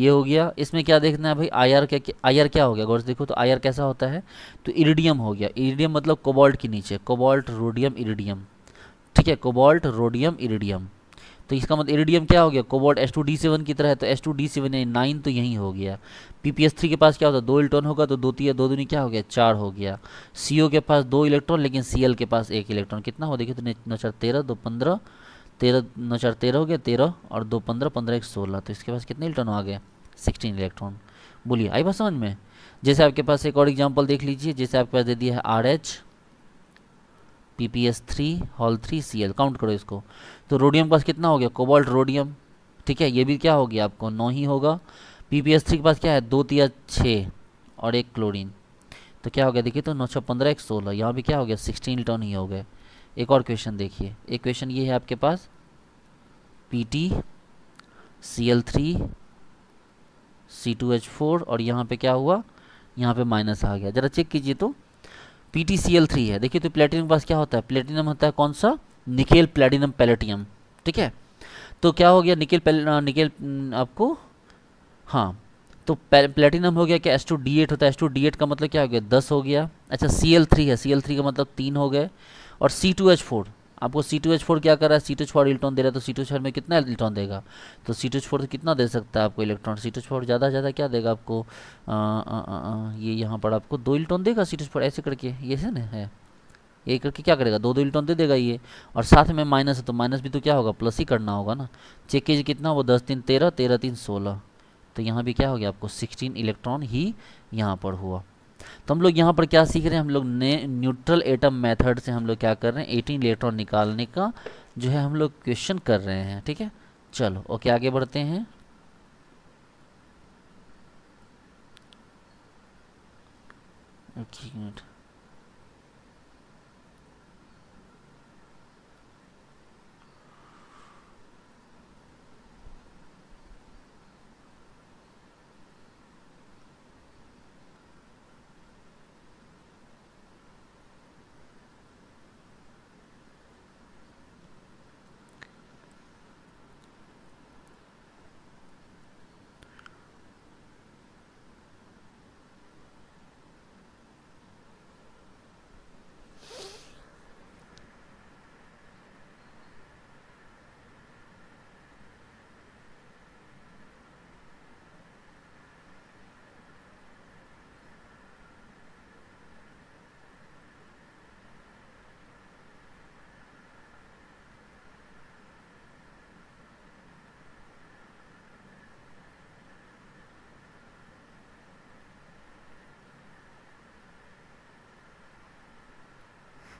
ये हो गया इसमें क्या देखना है भाई आई आर क्या आई आर क्या हो गया गौर से देखो तो आई आर कैसा होता है तो इरिडियम हो गया इरिडियम मतलब कोबाल्ट के नीचे कोबाल्ट रोडियम इरिडियम ठीक है कोबाल्ट रोडियम इरिडियम तो इसका मतलब इरिडियम क्या हो गया cobalt S two D seven की तरह है तो एस टू डी सेवन यानी नाइन तो यहीं हो गया पी पी एस थ्री के पास क्या होता है दो इलेक्ट्रॉन होगा तो दो तीन दो दूनी क्या हो गया चार हो गया सी ओ के पास दो इलेक्ट्रॉन लेकिन सी एल के पास एक इलेक्ट्रॉन कितना हो देखिए तो नौ चार तेरह दो पंद्रह तेरह नौ चार तेरह हो गया तेरह और दो पंद्रह पंद्रह एक सोलह तो इसके पास कितने इलेक्ट्रॉन आ गए सिक्सटीन इलेक्ट्रॉन बोलिए आई बात समझ में जैसे आपके पास एक और एग्जाम्पल देख लीजिए जैसे आपके पास दे दिया है R H P P S three whole three C L count करो इसको तो रोडियम पास कितना हो गया कोबाल्ट रोडियम ठीक है ये भी क्या हो गया आपको नौ ही होगा पी पी एस थ्री के पास क्या है दो तिया छः और एक क्लोरीन तो क्या हो गया देखिए तो नौ सौ पंद्रह एक सोलह यहाँ भी क्या हो गया सिक्सटीन टन ही हो गए एक और क्वेश्चन देखिए एक क्वेश्चन ये है आपके पास P T C L three C two H four और यहाँ पे क्या हुआ यहाँ पे माइनस आ गया ज़रा चेक कीजिए तो P T C L three है देखिए तो प्लेटिनम के पास क्या होता है प्लेटिनम होता है कौन सा निकेल प्लेटिनम पैलेटियम ठीक है तो क्या हो गया निकेल पेल, निकेल आपको हाँ तो प्लेटिनम हो गया क्या एस टू डी एट होता है एस टू डी एट का मतलब क्या हो गया दस हो गया अच्छा सी एल थ्री है सी एल थ्री का मतलब तीन हो गए और सी टू एच फोर आपको सी टू एच फोर क्या कर रहा है C two H four electron दे रहा है तो सी टू एच फोर में कितना इलेक्ट्रॉन देगा तो सी टू एच फोर कितना दे सकता है आपको electron C two H four ज़्यादा ज़्यादा क्या देगा आपको आ, आ, आ, आ, ये यहाँ पर आपको दो इलेक्ट्रॉन देगा सी टू एच फोर ऐसे करके ये है ना है ये करके क्या करेगा दो दो इलेक्ट्रॉन दे देगा ये और साथ में माइनस है तो माइनस भी तो क्या होगा प्लस ही करना होगा ना चेक कीजिए कितना वो दस तीन तेरह तेरह तीन सोलह तो यहाँ भी क्या हो गया आपको सिक्सटीन इलेक्ट्रॉन ही यहाँ पर हुआ तो हम लोग यहाँ पर क्या सीख रहे हैं हम लोग ने न्यूट्रल एटम मेथड से हम लोग क्या कर रहे हैं एटीन इलेक्ट्रॉन निकालने का जो है हम लोग क्वेश्चन कर रहे हैं ठीक है चलो ओके आगे बढ़ते हैं एक मिनट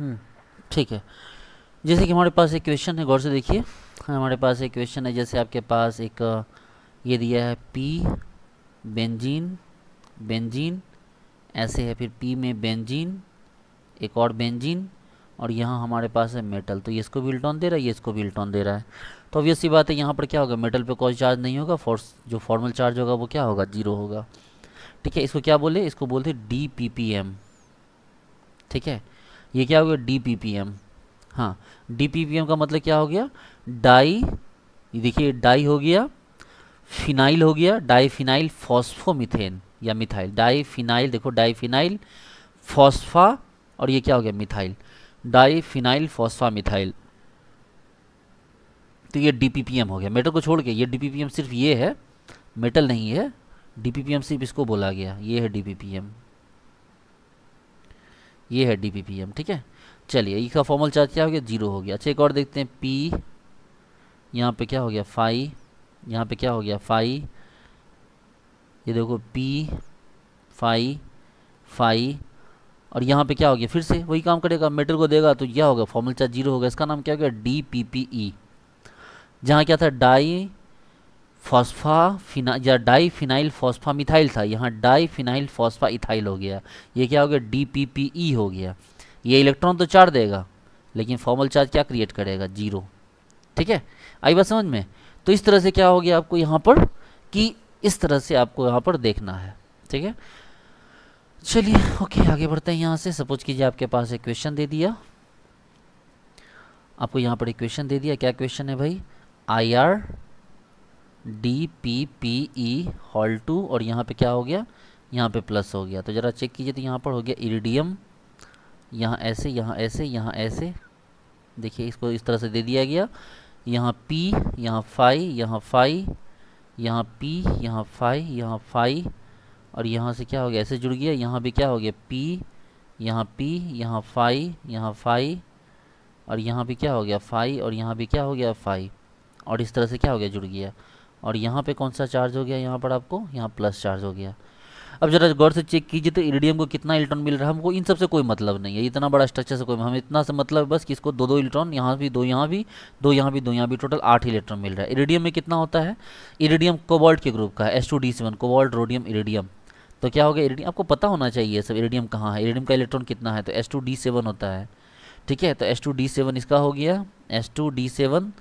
हम्म। ठीक है जैसे कि हमारे पास एक क्वेश्चन है गौर से देखिए हमारे पास एक क्वेश्चन है जैसे आपके पास एक ये दिया है पी बेंजीन बेंजीन ऐसे है फिर पी में बेंजीन एक और बेंजीन और यहाँ हमारे पास है मेटल तो ये इसको भी इल्टॉन दे रहा है ये इसको भी इल्टॉन दे रहा है तो अब सी बात है यहाँ पर क्या होगा मेटल पे कोई चार्ज नहीं होगा फोर्स जो फॉर्मल चार्ज होगा वो क्या होगा जीरो होगा ठीक है इसको क्या बोले इसको बोलते डी पी पी एम ठीक है ये क्या हो गया डी पी पी एम हाँ डी पी पी एम का मतलब क्या हो गया डाई देखिए डाई हो गया फिनाइल हो गया डाई फॉस्फो फॉस्फोमिथेन या मिथाइल डाई फिनाइल देखो डाई फिनाइल फॉस्फा और ये क्या हो गया methyl di phenyl phospha methyl तो ये एम हो गया मेटल को छोड़ के ये एम सिर्फ ये है मेटल नहीं है एम सिर्फ इसको बोला गया ये है एम ये है डी ठीक है चलिए ई e का फॉर्मल चार्ज क्या हो गया जीरो हो गया अच्छा एक और देखते हैं पी यहाँ पे क्या हो गया फाई यहाँ पे क्या हो गया फाई ये देखो पी फाई फाई और यहाँ पे क्या हो गया फिर से वही काम करेगा मेटल को देगा तो यह होगा फॉर्मल चार्ज जीरो होगा इसका नाम क्या हो गया डी पी पी ई जहाँ क्या था डाई फॉस्फा या डाई फिनाइल फॉस्फा मिथाइल था यहाँ डाई फिनाइल फॉस्फा इथाइल हो गया ये क्या हो गया डी पी पी ई हो गया ये इलेक्ट्रॉन तो चार देगा लेकिन फॉर्मल चार्ज क्या क्रिएट करेगा जीरो ठीक है आई बात समझ में तो इस तरह से क्या हो गया आपको यहाँ पर कि इस तरह से आपको यहाँ पर देखना है ठीक है चलिए ओके आगे बढ़ते हैं यहाँ से सपोज कीजिए आपके पास एक क्वेश्चन दे दिया आपको यहाँ पर एक क्वेश्चन दे दिया क्या क्वेश्चन है भाई I R D P P E whole two और यहाँ पे क्या हो गया यहाँ पे प्लस हो गया तो ज़रा चेक कीजिए तो यहाँ पर हो गया इरिडियम यहाँ ऐसे यहाँ ऐसे यहाँ ऐसे देखिए इसको इस तरह से दे दिया गया यहाँ पी यहाँ फाई यहाँ फाई यहाँ पी यहाँ फाई यहाँ फाई और यहाँ से क्या हो गया ऐसे जुड़ गया यहाँ भी क्या हो गया पी यहाँ पी यहाँ फाई यहाँ फाई और यहाँ भी क्या हो गया फाई और यहाँ भी क्या हो गया फाई और इस तरह से क्या हो गया जुड़ गया और यहाँ पे कौन सा चार्ज हो गया यहाँ पर आपको यहाँ प्लस चार्ज हो गया अब जरा गौर से चेक कीजिए तो इरिडियम को कितना इलेक्ट्रॉन मिल रहा है हमको इन सब से कोई मतलब नहीं है इतना बड़ा स्ट्रक्चर से कोई हमें इतना से मतलब बस कि इसको दो दो इलेक्ट्रॉन यहाँ भी दो यहाँ भी दो यहाँ भी दो यहाँ भी टोटल आठ इलेक्ट्रॉन मिल रहा है इरिडियम में कितना होता है इरिडियम कोबाल्ट के ग्रुप का है S two D seven cobalt rhodium iridium तो क्या हो गया इरीडियम आपको पता होना चाहिए सब इरिडियम कहाँ है इरिडियम का इलेक्ट्रॉन कितना है तो एस टू डी सेवन होता है ठीक है तो एस टू डी सेवन इसका हो गया एस टू डी सेवन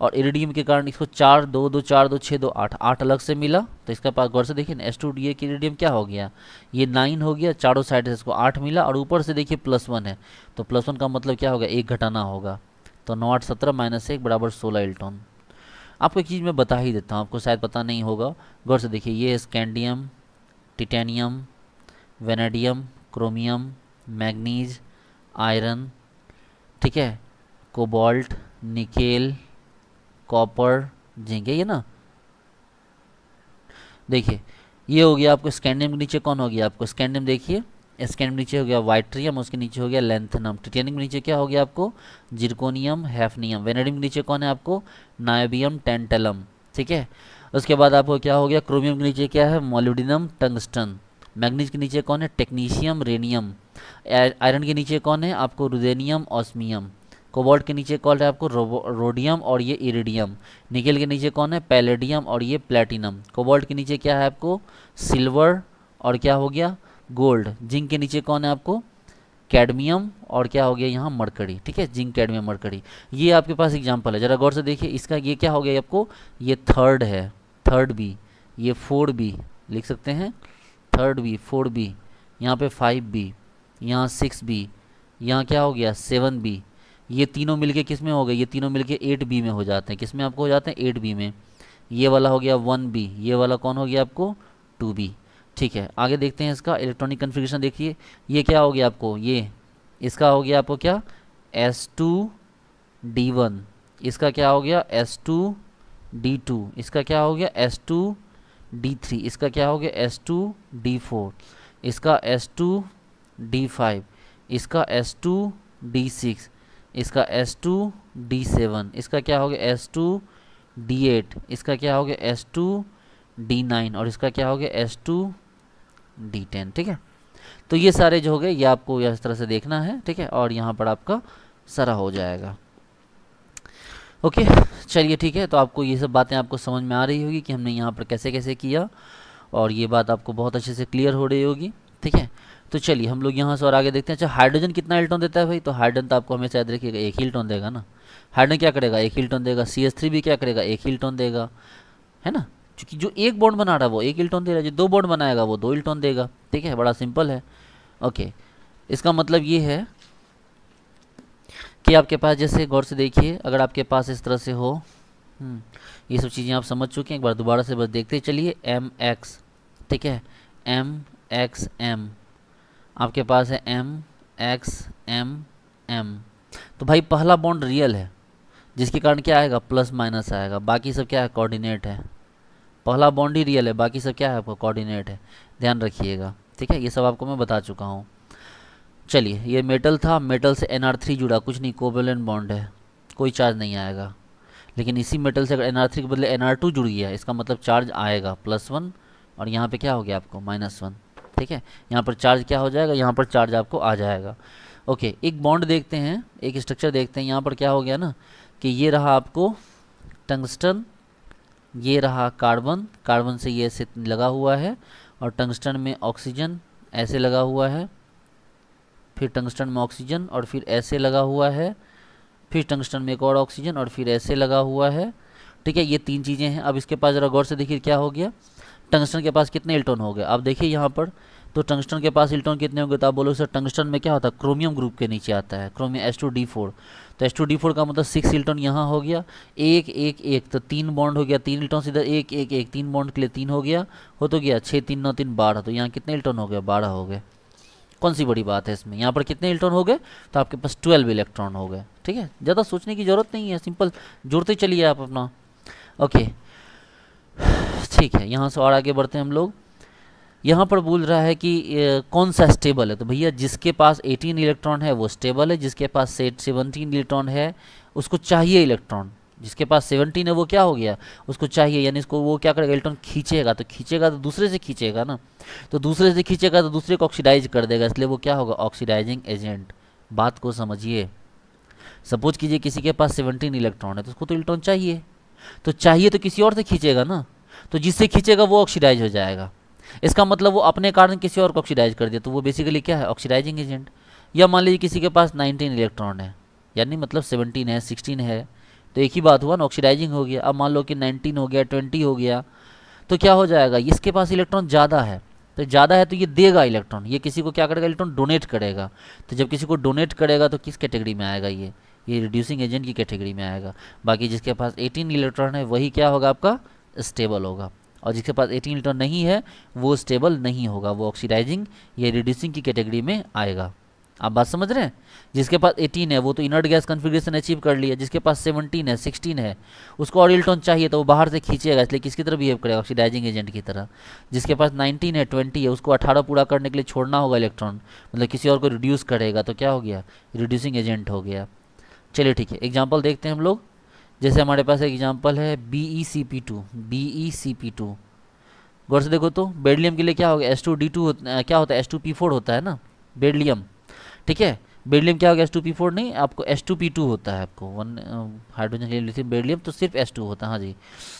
और इरिडियम के कारण इसको चार दो दो चार दो छः दो आठ आठ अलग से मिला तो इसका पास गौर से देखिए ना एस टू डी ए की इरिडियम क्या हो गया ये नाइन हो गया चारों साइड से इसको आठ मिला और ऊपर से देखिए प्लस वन है तो प्लस वन का मतलब क्या होगा एक घटाना होगा तो नौ आठ सत्रह माइनस एक बराबर सोलह इलेक्ट्रॉन आपको एक चीज़ मैं बता ही देता हूँ आपको शायद पता नहीं होगा गौर से देखिए ये scandium titanium vanadium chromium manganese iron ठीक है कोबाल्ट निकेल कॉपर जिंक है ये ना देखिए ये हो गया आपको स्कैंडियम के नीचे कौन हो गया आपको स्कैंडियम देखिए स्कैंडियम नीचे हो गया वाइट्रियम उसके नीचे हो गया लेंथनम टिटेनियम के नीचे क्या हो गया आपको जिरकोनियम हैफनियम वेनेडियम के नीचे कौन है आपको नायोबियम टेंटलम ठीक है उसके बाद आपको क्या हो गया क्रोमियम के नीचे क्या है मोलिडिनम टंगस्टन मैग्नीज के नीचे कौन है टेक्नीशियम रेनियम आयरन के नीचे कौन है आपको रुदेनियम ऑस्मियम कोबाल्ट के नीचे कॉल है आपको रोडियम और ये इरिडियम निकल के नीचे कौन है पैलेडियम और ये प्लेटिनम कोबाल्ट के नीचे क्या है आपको सिल्वर और क्या हो गया गोल्ड जिंक के नीचे कौन है आपको कैडमियम और क्या हो गया यहाँ मरकड़ी ठीक है जिंक कैडमियम मरकड़ी ये आपके पास एग्जाम्पल है जरा गौर से देखिए इसका ये क्या हो गया आपको ये थर्ड है थर्ड बी ये फोर बी लिख सकते हैं थर्ड बी फोर बी यहाँ पे फाइव बी यहाँ सिक्स बी यहाँ क्या हो गया सेवन बी ये तीनों मिलके किस में हो गए ये तीनों मिलके एट बी में हो जाते हैं किस में आपको हो जाते हैं एट बी में ये वाला हो गया वन बी ये वाला कौन हो गया आपको टू बी ठीक है आगे देखते हैं इसका इलेक्ट्रॉनिक कन्फिग्रेशन देखिए ये क्या हो गया आपको ये इसका हो गया आपको क्या एस टू डी वन इसका क्या हो गया एस टू डी टू इसका क्या हो गया एस टू डी थ्री इसका क्या हो गया एस टू डी फोर इसका एस टू डी फाइव इसका एस टू डी सिक्स इसका एस टू डी सेवन इसका क्या हो गया एस टू डी एट इसका क्या हो गया एस टू डी नाइन और इसका क्या हो गया एस टू डी टेन ठीक है तो ये सारे जो हो गए ये आपको इस तरह से देखना है ठीक है और यहाँ पर आपका सारा हो जाएगा ओके चलिए ठीक है तो आपको ये सब बातें आपको समझ में आ रही होगी कि हमने यहाँ पर कैसे कैसे किया और ये बात आपको बहुत अच्छे से क्लियर हो रही होगी ठीक है तो चलिए हम लोग यहाँ से और आगे देखते हैं अच्छा हाइड्रोजन कितना इल्टॉन देता है भाई तो हाइड्रोजन तो आपको हमेशा याद रखिएगा एक ही इल्टॉन देगा ना हाइड्रोजन क्या करेगा एक ही देगा सी एस थ्री भी क्या करेगा एक ही देगा है ना क्योंकि जो एक बॉन्ड बना रहा है वो एक इल्टॉन दे रहा है जो दो बॉन्ड बनाएगा वो दो इल्टॉन देगा ठीक है बड़ा सिंपल है ओके इसका मतलब ये है कि आपके पास जैसे गौर से देखिए अगर आपके पास इस तरह से हो हम्म, ये सब चीज़ें आप समझ चुके हैं एक बार दोबारा से बस देखते चलिए एम एक्स ठीक है एम एक्स एम आपके पास है एम एक्स एम एम तो भाई पहला बॉन्ड रियल है जिसके कारण क्या आएगा प्लस माइनस आएगा बाकी सब क्या है कोऑर्डिनेट है पहला बॉन्ड ही रियल है बाकी सब क्या है आपका कोऑर्डिनेट है ध्यान रखिएगा ठीक है ये सब आपको मैं बता चुका हूँ चलिए ये मेटल था मेटल से एन जुड़ा कुछ नहीं कोवेलेंट बॉन्ड है कोई चार्ज नहीं आएगा लेकिन इसी मेटल से अगर एन के बदले एन जुड़ गया इसका मतलब चार्ज आएगा प्लस वन और यहाँ पे क्या हो गया आपको माइनस वन ठीक है यहाँ पर चार्ज क्या हो जाएगा यहाँ पर चार्ज आपको आ जाएगा ओके एक बॉन्ड देखते हैं एक स्ट्रक्चर देखते हैं यहाँ पर क्या हो गया ना कि ये रहा आपको टंगस्टन ये रहा कार्बन कार्बन से ये ऐसे लगा हुआ है और टंगस्टन में ऑक्सीजन ऐसे लगा हुआ है फिर टंगस्टन में ऑक्सीजन और फिर ऐसे लगा हुआ है फिर टंगस्टन में एक और ऑक्सीजन और फिर ऐसे लगा हुआ है ठीक है ये तीन चीज़ें हैं अब इसके पास ज़रा गौर से देखिए क्या हो गया टंगस्टन के पास कितने इल्टोन हो गए आप देखिए यहाँ पर तो टंगस्टन के पास इल्टोन कितने होंगे तो आप बोलोगे सर टंगस्टन में क्या होता है क्रोमियम ग्रुप के नीचे आता है chromium S two D four तो एस टू डी फोर का मतलब सिक्स इल्टॉन यहाँ हो गया एक एक एक तो तीन बॉन्ड हो गया तीन इल्टॉन सीधा एक एक एक तीन बॉन्ड के लिए तीन हो गया हो तो गया छः तीन नौ तीन बारह तो यहाँ कितने इल्टोन हो गया बारह हो गए कौन सी बड़ी बात है इसमें यहाँ पर कितने इलेक्ट्रॉन हो गए तो आपके पास ट्वेल्व इलेक्ट्रॉन हो गए ठीक है ज़्यादा सोचने की ज़रूरत नहीं है सिंपल जोड़ते चलिए आप अपना ओके ठीक है यहाँ से और आगे बढ़ते हैं हम लोग यहाँ पर बोल रहा है कि ए, कौन सा स्टेबल है तो भैया जिसके पास 18 इलेक्ट्रॉन है वो स्टेबल है जिसके पास सेट सेवनटीन इलेक्ट्रॉन है उसको चाहिए इलेक्ट्रॉन जिसके पास सेवनटीन है वो क्या हो गया उसको चाहिए यानी इसको वो क्या करेगा इलेक्ट्रॉन खींचेगा तो खींचेगा तो दूसरे से खींचेगा ना तो दूसरे से खींचेगा तो दूसरे को ऑक्सीडाइज कर देगा इसलिए वो क्या होगा ऑक्सीडाइजिंग एजेंट बात को समझिए सपोज कीजिए किसी के पास सेवनटीन इलेक्ट्रॉन है तो उसको तो इलेक्ट्रॉन चाहिए तो चाहिए तो किसी और से खींचेगा ना तो जिससे खींचेगा वो ऑक्सीडाइज हो जाएगा इसका मतलब वो अपने कारण किसी और को ऑक्सीडाइज कर दिया तो वो बेसिकली क्या है ऑक्सीडाइजिंग एजेंट या मान लीजिए किसी के पास 19 इलेक्ट्रॉन है यानी मतलब 17 है 16 है तो एक ही बात हुआ ना ऑक्सीडाइजिंग हो गया अब मान लो कि 19 हो गया 20 हो गया तो क्या हो जाएगा इसके पास इलेक्ट्रॉन ज़्यादा है तो ज़्यादा है तो ये देगा इलेक्ट्रॉन ये किसी को क्या करेगा इलेक्ट्रॉन डोनेट करेगा तो जब किसी को डोनेट करेगा तो किस कैटेगरी में आएगा ये ये रिड्यूसिंग एजेंट की कैटेगरी में आएगा बाकी जिसके पास 18 इलेक्ट्रॉन है वही क्या होगा आपका स्टेबल होगा और जिसके पास 18 लीटर नहीं है वो स्टेबल नहीं होगा वो ऑक्सीडाइजिंग या रिड्यूसिंग की कैटेगरी में आएगा आप बात समझ रहे हैं जिसके पास 18 है वो तो इनर्ट गैस कन्फिग्रेशन अचीव कर लिया जिसके पास 17 है 16 है उसको और इलेक्ट्रॉन चाहिए तो वो बाहर से खींचेगा इसलिए किसकी तरह बिहेव करेगा ऑक्सीडाइजिंग एजेंट की तरह जिसके पास 19 है 20 है उसको 18 पूरा करने के लिए छोड़ना होगा इलेक्ट्रॉन मतलब किसी और को रिड्यूस करेगा तो क्या हो गया रिड्यूसिंग एजेंट हो गया चलिए ठीक है एग्जाम्पल देखते हैं हम लोग जैसे हमारे पास एक एग्जांपल है B E C P two B E C P two गौर से देखो तो बेडलियम के लिए क्या होगा एस टू डी टू क्या होता है एस टू पी फोर होता है ना बेडलियम ठीक है बेडलियम क्या होगा एस टू पी फोर नहीं आपको एस टू पी टू होता है आपको वन हाइड्रोजन के लिए बेडलियम तो सिर्फ एस टू होता है हाँ जी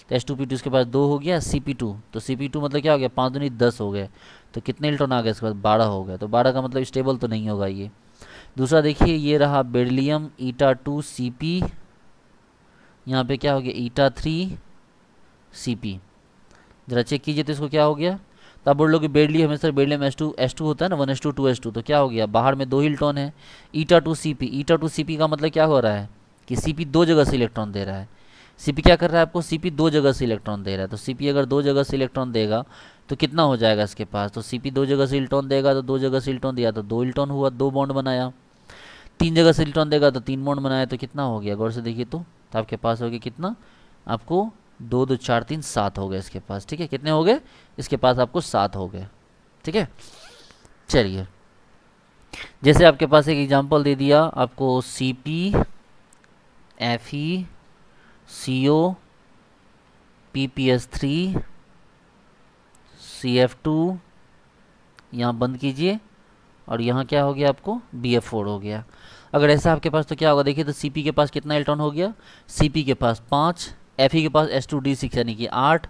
तो एस टू पी टू इसके पास दो हो गया सी पी टू तो सी पी टू मतलब क्या हो गया पाँच दूनी दस हो गए तो कितने इलेक्ट्रॉन आ गए इसके पास बारह हो गया तो बारह का मतलब स्टेबल तो नहीं होगा ये दूसरा देखिए ये रहा बेडलियम ईटा टू सी पी यहाँ पे क्या हो गया ईटा थ्री सी पी ज़रा चेक कीजिए तो इसको क्या हो गया तो आप बोल लो कि बेडली हमेशा बेडली में एस टू एस टू होता है ना one S two two S two तो क्या हो गया बाहर में दो ही इलेक्ट्रॉन है eta two C P eta two C P का मतलब क्या हो रहा है कि सी पी दो जगह से इलेक्ट्रॉन दे रहा है सी पी क्या कर रहा है आपको सी पी दो जगह से इलेक्ट्रॉन दे रहा है तो सी पी अगर दो जगह से इलेक्ट्रॉन देगा तो कितना हो जाएगा इसके पास तो सी पी दो जगह से इलेक्ट्रॉन देगा तो दो जगह से इलेक्ट्रॉन दिया तो दो इलेक्ट्रॉन हुआ दो बॉन्ड बनाया तीन जगह से इलेक्ट्रॉन देगा तो तीन बॉन्ड बनाया तो कितना हो गया गौर से देखिए तो तो आपके पास हो गया कितना आपको दो दो चार तीन सात हो गए इसके पास ठीक है कितने हो गए इसके पास आपको सात हो गए ठीक है चलिए जैसे आपके पास एक एग्जांपल दे दिया आपको C P F E C O P P S three C F two यहाँ बंद कीजिए और यहाँ क्या हो गया आपको बी एफ फोर हो गया अगर ऐसा आपके पास तो क्या होगा देखिए तो सी के पास कितना इलेक्ट्रॉन हो गया सी के पास पाँच एफ के पास एस टू डी सिक्स यानी कि आठ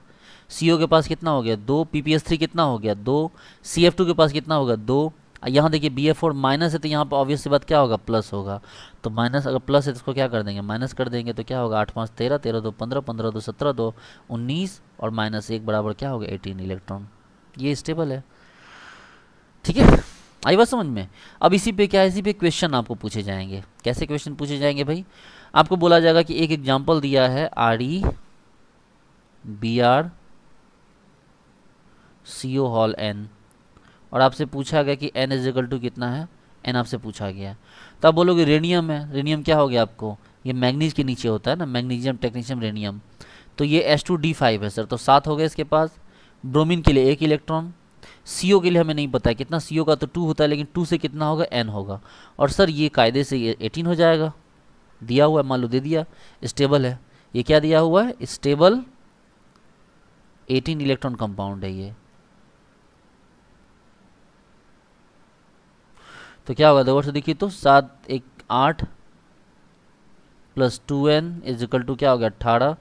सी के पास कितना हो गया दो पी पी एस थ्री कितना हो गया दो सी एफ टू के पास कितना होगा दो यहाँ देखिए बी एफ फोर माइनस है तो यहाँ पर ऑब्वियस बात क्या होगा प्लस होगा तो माइनस अगर प्लस है तो इसको क्या कर देंगे माइनस कर देंगे तो क्या होगा आठ पाँच तेरह तेरह दो पंद्रह पंद्रह दो सत्रह दो उन्नीस और माइनस एक बराबर क्या होगा एटीन इलेक्ट्रॉन ये स्टेबल है ठीक है आई बात समझ में अब इसी पे क्या है इसी पे क्वेश्चन आपको पूछे जाएंगे कैसे क्वेश्चन पूछे जाएंगे भाई आपको बोला जाएगा कि एक एग्जाम्पल दिया है R E B R C O whole N और आपसे पूछा गया कि एन इक्वल टू कितना है एन आपसे पूछा गया तो आप बोलोगे रेडियम है रेनियम क्या हो गया आपको ये मैग्नीज के नीचे होता है ना मैग्नीजियम टेक्नीशियम रेनियम तो ये एस टू डी फाइव है सर तो सात हो गए इसके पास ब्रोमिन के लिए एक इलेक्ट्रॉन सी के लिए हमें नहीं पता है कितना सी का तो टू होता है लेकिन टू से कितना होगा एन होगा और सर ये कायदे से ये एटीन हो जाएगा दिया हुआ है मान लो दे दिया स्टेबल है ये क्या दिया हुआ है स्टेबल एटीन इलेक्ट्रॉन कंपाउंड है ये तो क्या होगा दोबारा से देखिए तो सात एक आठ plus two N is equal two क्या हो गया अट्ठारह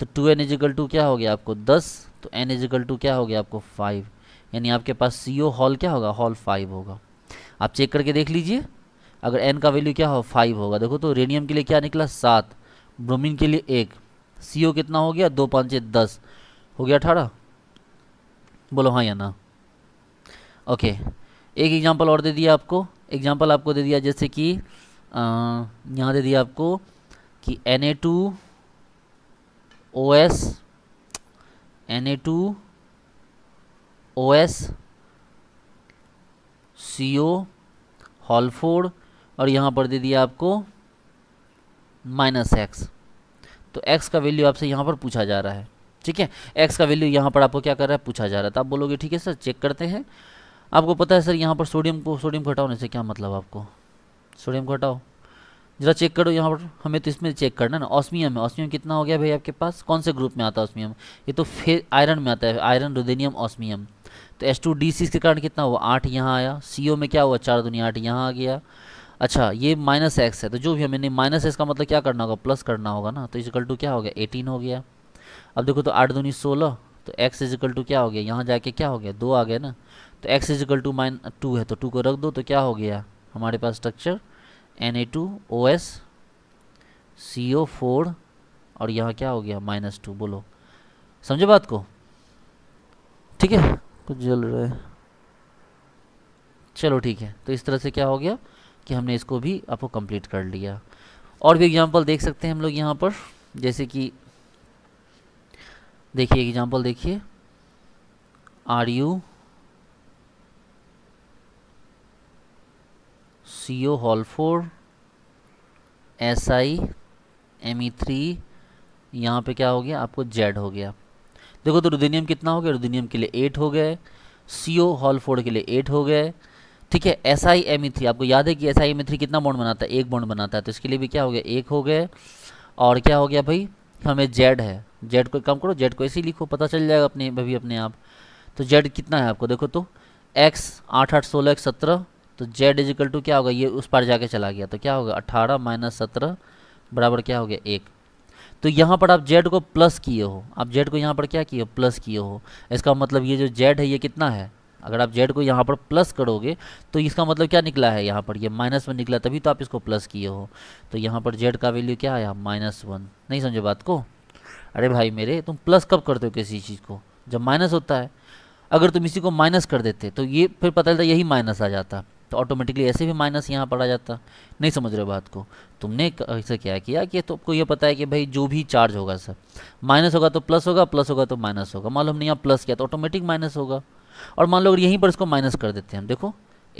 तो टू एन इजिकल टू क्या हो गया आपको दस तो एन इजिकल टू क्या हो गया आपको फाइव यानी आपके पास सी ओ हॉल क्या होगा हॉल फाइव होगा आप चेक करके देख लीजिए अगर एन का वैल्यू क्या हो फाइव होगा देखो तो रेडियम के लिए क्या निकला सात ब्रोमिन के लिए एक सी ओ कितना हो गया दो पाँच दस हो गया अठारह बोलो हाँ या ना ओके एक एग्जांपल और दे दिया आपको एग्जांपल आपको दे दिया जैसे कि यहाँ दे दिया आपको कि N A two O S N A two O S C O whole four और यहाँ पर दे दिया आपको माइनस एक्स तो एक्स का वैल्यू आपसे यहाँ पर पूछा जा रहा है ठीक है एक्स का वैल्यू यहाँ पर आपको क्या कर रहा है पूछा जा रहा है तो आप बोलोगे ठीक है सर चेक करते हैं आपको पता है सर यहाँ पर सोडियम को सोडियम को से क्या मतलब आपको सोडियम को हटाओ जरा चेक करो यहाँ पर हमें तो इसमें चेक करना है ना ऑस्मियम है ऑस्मियम कितना हो गया भाई आपके पास कौन से ग्रुप में आता है ऑस्मियम ये तो फिर आयरन में आता है आयरन रुदेनियम ऑस्मियम तो एस टू डी सी के कारण कितना हुआ आठ यहाँ आया सी ओ में क्या हुआ चार दुनिया आठ यहाँ आ गया अच्छा ये माइनस एक्स है तो जो भी मैंने माइनस एक्स का मतलब क्या करना होगा प्लस करना होगा ना तो इजिकल टू क्या हो गया एटीन हो गया अब देखो तो आठ दुनी सोलह तो एक्स इजिकल टू क्या हो गया यहाँ जाके क्या हो गया दो आ गया ना तो X is equal two minus two है तो टू को रख दो तो क्या हो गया हमारे पास structure N A two O S C O four और यहाँ क्या हो गया माइनस टू बोलो समझे बात को ठीक है कुछ जल रहा है चलो ठीक है तो इस तरह से क्या हो गया कि हमने इसको भी आपको कंप्लीट कर लिया और भी एग्जांपल देख सकते हैं हम लोग यहाँ पर जैसे कि देखिए एग्जांपल देखिए R U C O whole four S I M E three यहाँ पर क्या हो गया आपको जेड हो गया देखो तो रुदिनियम कितना हो गया रुदिनियम के लिए एट हो गए सी ओ हॉलफोर्ड के लिए एट हो गए ठीक है S I M E three आपको याद है कि S I M E three कितना बॉन्ड बनाता है एक बॉन्ड बनाता है तो इसके लिए भी क्या हो गया एक हो गए और क्या हो गया भाई हमें जेड है जेड को कम करो जेड को ऐसे ही लिखो पता चल जाएगा अपने भाई अपने आप तो जेड कितना है आपको देखो तो एक्स आठ आठ सोलह एक्स सत्रह तो जेड इजिकल टू क्या होगा ये उस पार जाके चला गया तो क्या होगा अट्ठारह माइनस सत्रह बराबर क्या हो गया एक तो यहाँ पर आप जेड को प्लस किए हो आप जेड को यहाँ पर क्या किए हो प्लस किए हो इसका मतलब ये जो जेड है ये कितना है अगर आप जेड को यहाँ पर प्लस करोगे तो इसका मतलब क्या निकला है यहाँ पर ये माइनस वन निकला तभी तो आप इसको प्लस किए हो तो यहाँ पर जेड का वैल्यू क्या आया माइनस वन नहीं समझे बात को अरे भाई मेरे तुम प्लस कब करते हो किसी चीज़ को जब माइनस होता है अगर तुम इसी को माइनस कर देते तो ये फिर पता चलता यही माइनस आ जाता तो ऑटोमेटिकली ऐसे भी माइनस यहाँ पर आ जाता नहीं समझ रहे बात को तुमने ऐसे क्या किया कि तो आपको ये पता है कि भाई जो भी चार्ज होगा सर माइनस होगा तो प्लस होगा प्लस होगा तो माइनस होगा मान लो हमने यहाँ प्लस किया तो ऑटोमेटिक माइनस होगा और मान लो अगर यहीं पर इसको माइनस कर देते हैं हम देखो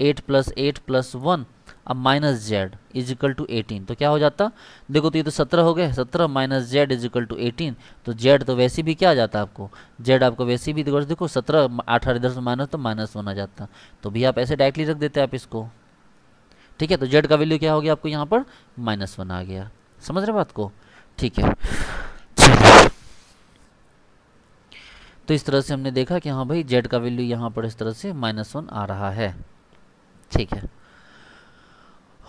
eight plus eight plus one अब minus Z is equal to eighteen तो क्या हो जाता देखो तो ये तो सत्रह हो गए सत्रह minus Z is equal to eighteen तो जेड तो वैसे भी क्या आ जाता आपको जेड आपको वैसे भी देखो देखो सत्रह अठारह इधर से माइनस तो माइनस वन आ जाता तो भी आप ऐसे डायरेक्टली रख देते आप इसको ठीक है तो जेड का वैल्यू क्या हो गया आपको यहाँ पर माइनस वन आ गया समझ रहे बात को ठीक है तो इस तरह से हमने देखा कि हाँ भाई जेड का वैल्यू यहाँ पर इस तरह से माइनस वन आ रहा है ठीक है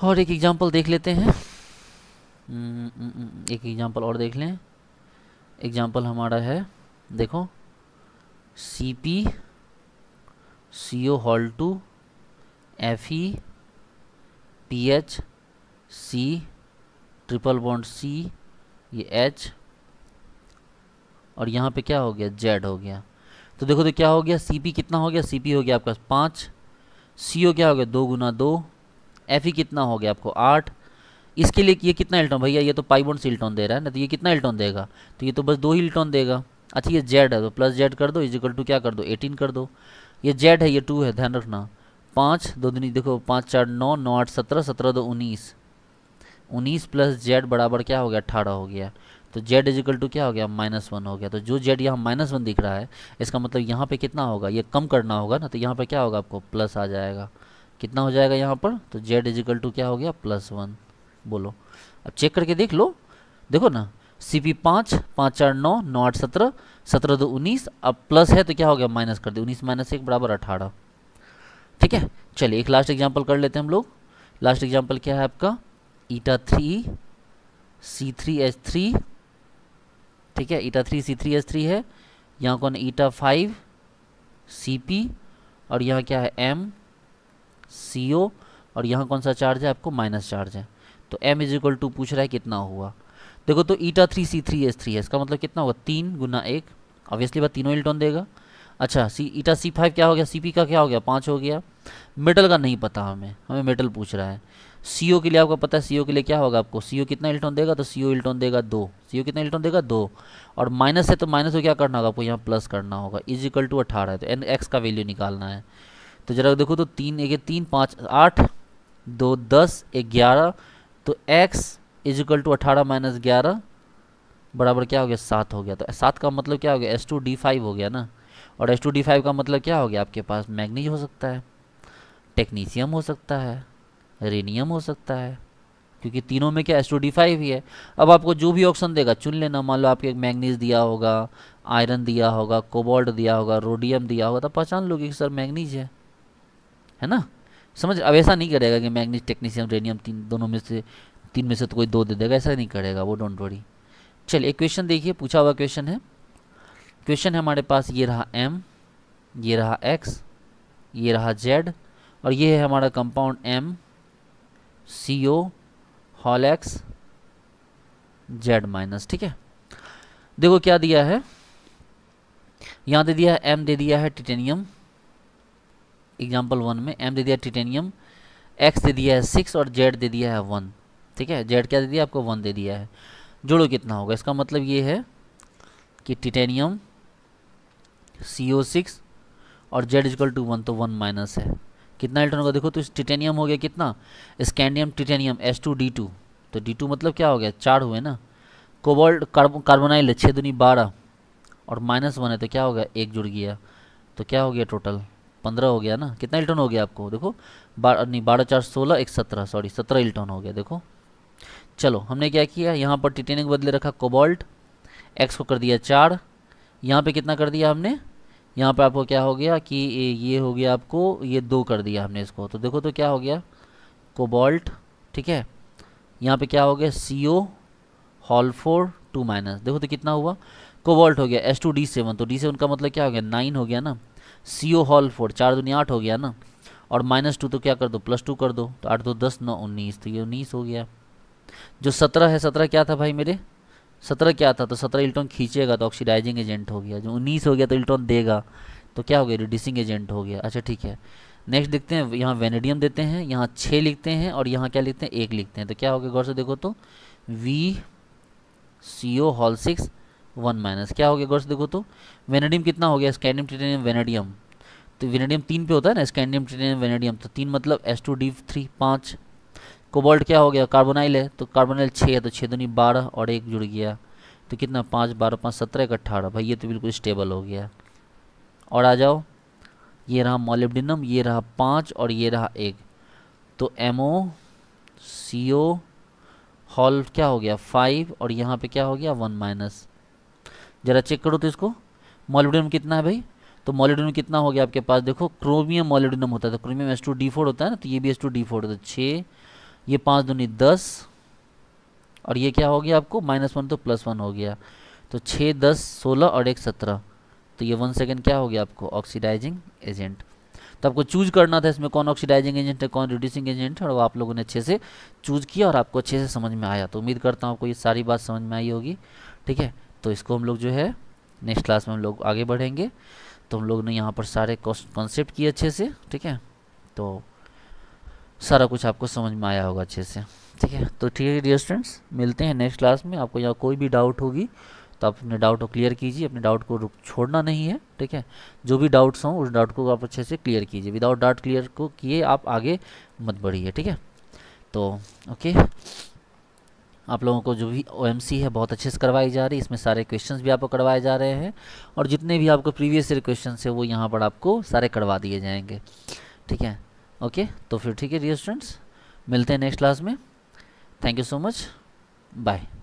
और एक एग्जांपल देख लेते हैं हम्म, हम्म, हम्म, एक एग्जांपल और देख लें एग्जांपल हमारा है देखो C P C O whole two F E P H C triple bond C ये एच और यहाँ पे क्या हो गया जेड हो गया तो देखो तो क्या हो गया सी पी कितना हो गया सी पी हो गया आपका पाँच सी ओ क्या हो गया दो गुना दो एफ ई कितना हो गया आपको आठ इसके लिए ये कितना इल्ट्रॉन भैया ये तो से इल्टॉन दे रहा है ना तो ये कितना इल्ट्रॉन देगा तो ये तो बस दो ही इल्ट्रॉन देगा अच्छा ये जेड है तो प्लस जेड कर दो इजिकल टू क्या कर दो एटीन कर दो ये जेड है ये टू है ध्यान रखना पाँच दो दिन देखो पाँच चार नौ नौ आठ सत्रह सत्रह दो उन्नीस उन्नीस प्लस जेड बराबर क्या हो गया अट्ठारह हो गया तो जेड इजिकल टू क्या हो गया माइनस वन हो गया तो जो जेड यहाँ माइनस वन दिख रहा है इसका मतलब यहाँ पे कितना होगा ये कम करना होगा ना तो यहाँ पे क्या होगा आपको प्लस आ जाएगा कितना हो जाएगा यहाँ पर तो जेड इजिकल टू क्या हो गया प्लस वन बोलो अब चेक करके देख लो देखो ना सी पी पाँच पाँच चार नौ नौ आठ सत्रह सत्रह दो उन्नीस अब प्लस है तो क्या हो गया माइनस कर दे उन्नीस माइनस एक बराबर अठारह ठीक है चलिए एक लास्ट एग्जाम्पल कर लेते हैं हम लोग लास्ट एग्जाम्पल क्या है आपका eta three C three H three ठीक है eta three C three H three है यहाँ कौन ईटा फाइव सी पी और यहाँ क्या है एम सी ओ और यहाँ कौन सा चार्ज है आपको माइनस चार्ज है तो एम इज इक्वल टू पूछ रहा है कितना हुआ देखो तो eta three C three S three है इसका मतलब कितना होगा तीन गुना एक ऑब्वियसली बात तीनों इलेक्ट्रॉन देगा अच्छा सी ईटा सी फाइव क्या हो गया सी पी का क्या हो गया पाँच हो गया मेटल का नहीं पता हमें हमें मेटल पूछ रहा है सी ओ के लिए आपको पता है सी ओ के लिए क्या होगा आपको सी ओ कितना इलेक्ट्रॉन देगा तो सी ओ इलेक्ट्रॉन देगा दो सी ओ कितना इलेक्ट्रॉन देगा दो और माइनस है तो माइनस को क्या करना होगा आपको यहाँ प्लस करना होगा इज इक्वल टू अठारह है तो एन एक्स का वैल्यू निकालना है तो जरा देखो तो तीन एक तीन पाँच आठ दो दस ग्यारह तो x इज इक्वल टू अठारह माइनस ग्यारह बराबर क्या हो गया सात हो गया तो सात का मतलब क्या हो गया एस टू डी फाइव हो गया ना और एस टू डी फाइव का मतलब क्या हो गया आपके पास मैग्नीज हो सकता है टेक्नीशियम हो सकता है रेनियम हो सकता है क्योंकि तीनों में क्या एस टू डी फाइव ही है अब आपको जो भी ऑप्शन देगा चुन लेना मान लो आपके मैगनीज़ दिया होगा आयरन दिया होगा कोबोल्ट दिया होगा रोडियम दिया होगा तो पहचान लोगे कि सर मैगनीज है है ना समझ अब ऐसा नहीं करेगा कि मैग्नीज टेक्नीशियम रेनियम तीन दोनों में से तीन में से तो कोई दो दे देगा ऐसा नहीं करेगा वो डोंट वरी चलिए एक क्वेश्चन देखिए पूछा हुआ क्वेश्चन है क्वेश्चन है हमारे पास ये रहा एम ये रहा एक्स ये रहा जेड और ये है हमारा compound M C O whole X Z minus ठीक है देखो क्या दिया है यहाँ दे दिया है एम दे दिया है टिटेनियम एग्जाम्पल वन में एम दे दिया टिटेनियम एक्स दे दिया है सिक्स और जेड दे दिया है वन ठीक है जेड क्या दे दिया आपको वन दे दिया है जोड़ो कितना होगा इसका मतलब ये है कि टिटेनियम सी ओ सिक्स और जेड इजकल टू वन तो वन माइनस है कितना इलेक्ट्रॉन होगा देखो तो इस टिटेनियम हो गया कितना scandium titanium S two D two तो डी टू मतलब क्या हो गया चार हुए ना कोबाल्ट कार्बोनाइल है छः दुनी बारह और माइनस वन है तो क्या हो गया एक जुड़ गया तो क्या हो गया टोटल पंद्रह हो गया ना कितना इल्टन हो गया आपको देखो बारह नहीं बारह चार सोलह एक सत्रह सॉरी सत्रह इल्टन हो गया देखो चलो हमने क्या किया यहाँ पर टिटेनिक बदले रखा कोबाल्ट एक्स को कर दिया चार यहाँ पे कितना कर दिया हमने यहाँ पे आपको क्या हो गया कि ये हो गया आपको ये दो कर दिया हमने इसको तो देखो तो क्या हो गया कोबाल्ट ठीक है यहाँ पे क्या हो गया C O whole four two minus देखो तो कितना हुआ कोबाल्ट हो गया एस टू डी सेवन तो डी सेवन का मतलब क्या हो गया नाइन हो गया ना सी ओ हॉल फोर चार दुनिया आठ हो गया ना और माइनस टू तो क्या कर दो प्लस टू कर दो तो आठ दो दस नौ उन्नीस तो ये उन्नीस हो गया जो सत्रह है सत्रह क्या था भाई मेरे सत्रह क्या था तो सत्रह इलेक्ट्रॉन खींचेगा तो ऑक्सीडाइजिंग एजेंट हो गया जो उन्नीस हो गया तो इलेक्ट्रॉन देगा तो क्या हो गया रिड्यूसिंग एजेंट हो गया अच्छा ठीक है नेक्स्ट देखते हैं यहाँ वेनेडियम देते हैं यहाँ छः लिखते हैं और यहाँ क्या लिखते हैं एक लिखते हैं तो क्या हो गया गौर से देखो तो V C O whole six one minus क्या हो गया गौर से देखो तो वेनेडियम कितना हो गया स्कैंडियम टिटेनियम वेनेडियम तो वेनेडियम तीन पे होता है ना स्कैंडियम टिटेनियम वेनेडियम तो तीन मतलब एस टू डी थ्री पाँच कोबॉल्ट क्या हो गया कार्बोनाइल है तो कार्बोनाइल छः है तो छः दुनी बारह और एक जुड़ गया तो कितना पाँच बारह पाँच सत्रह एक अट्ठारह भाई ये तो बिल्कुल स्टेबल हो गया और आ जाओ ये रहा मोलिब्डिनम ये रहा पाँच और ये रहा एक तो एम ओ सी ओ हॉल क्या हो गया फाइव और यहाँ पे क्या हो गया वन माइनस ज़रा चेक करो तो इसको मॉलिब्डेनम कितना है भाई तो मॉलिब्डेनम कितना हो गया आपके पास देखो क्रोमियम मॉलिब्डेनम होता है तो chromium S two D four होता है ना तो ये भी एस टू डी फोर होता है तो छः ये पाँच दूनी दस और ये क्या हो गया आपको माइनस वन तो प्लस वन हो गया तो छः दस सोलह और एक सत्रह तो ये वन सेकेंड क्या हो गया आपको ऑक्सीडाइजिंग एजेंट तो आपको चूज करना था इसमें कौन ऑक्सीडाइजिंग एजेंट है कौन रिड्यूसिंग एजेंट है और वो आप लोगों ने अच्छे से चूज किया और आपको अच्छे से समझ में आया तो उम्मीद करता हूँ आपको ये सारी बात समझ में आई होगी ठीक है तो इसको हम लोग जो है नेक्स्ट क्लास में हम लोग आगे बढ़ेंगे तो हम लोग ने यहाँ पर सारे कॉन्सेप्ट किए अच्छे से ठीक है तो सारा कुछ आपको समझ में आया होगा अच्छे से ठीक है तो ठीक है डियर स्टूडेंट्स मिलते हैं नेक्स्ट क्लास में आपको यहाँ कोई भी डाउट होगी तो आप अपने डाउट को क्लियर कीजिए अपने डाउट को छोड़ना नहीं है ठीक है जो भी डाउट्स हों उस डाउट को आप अच्छे से क्लियर कीजिए विदाउट डाउट क्लियर को किए आप आगे मत बढ़िए ठीक है तो ओके आप लोगों को जो भी ओ है बहुत अच्छे से करवाई जा रही है इसमें सारे क्वेश्चन भी आपको करवाए जा रहे हैं और जितने भी आपको प्रीवियस ईयर क्वेश्चन है वो यहाँ पर आपको सारे करवा दिए जाएंगे ठीक है ओके तो फिर ठीक है डियर स्टूडेंट्स मिलते हैं नेक्स्ट क्लास में thank you so much bye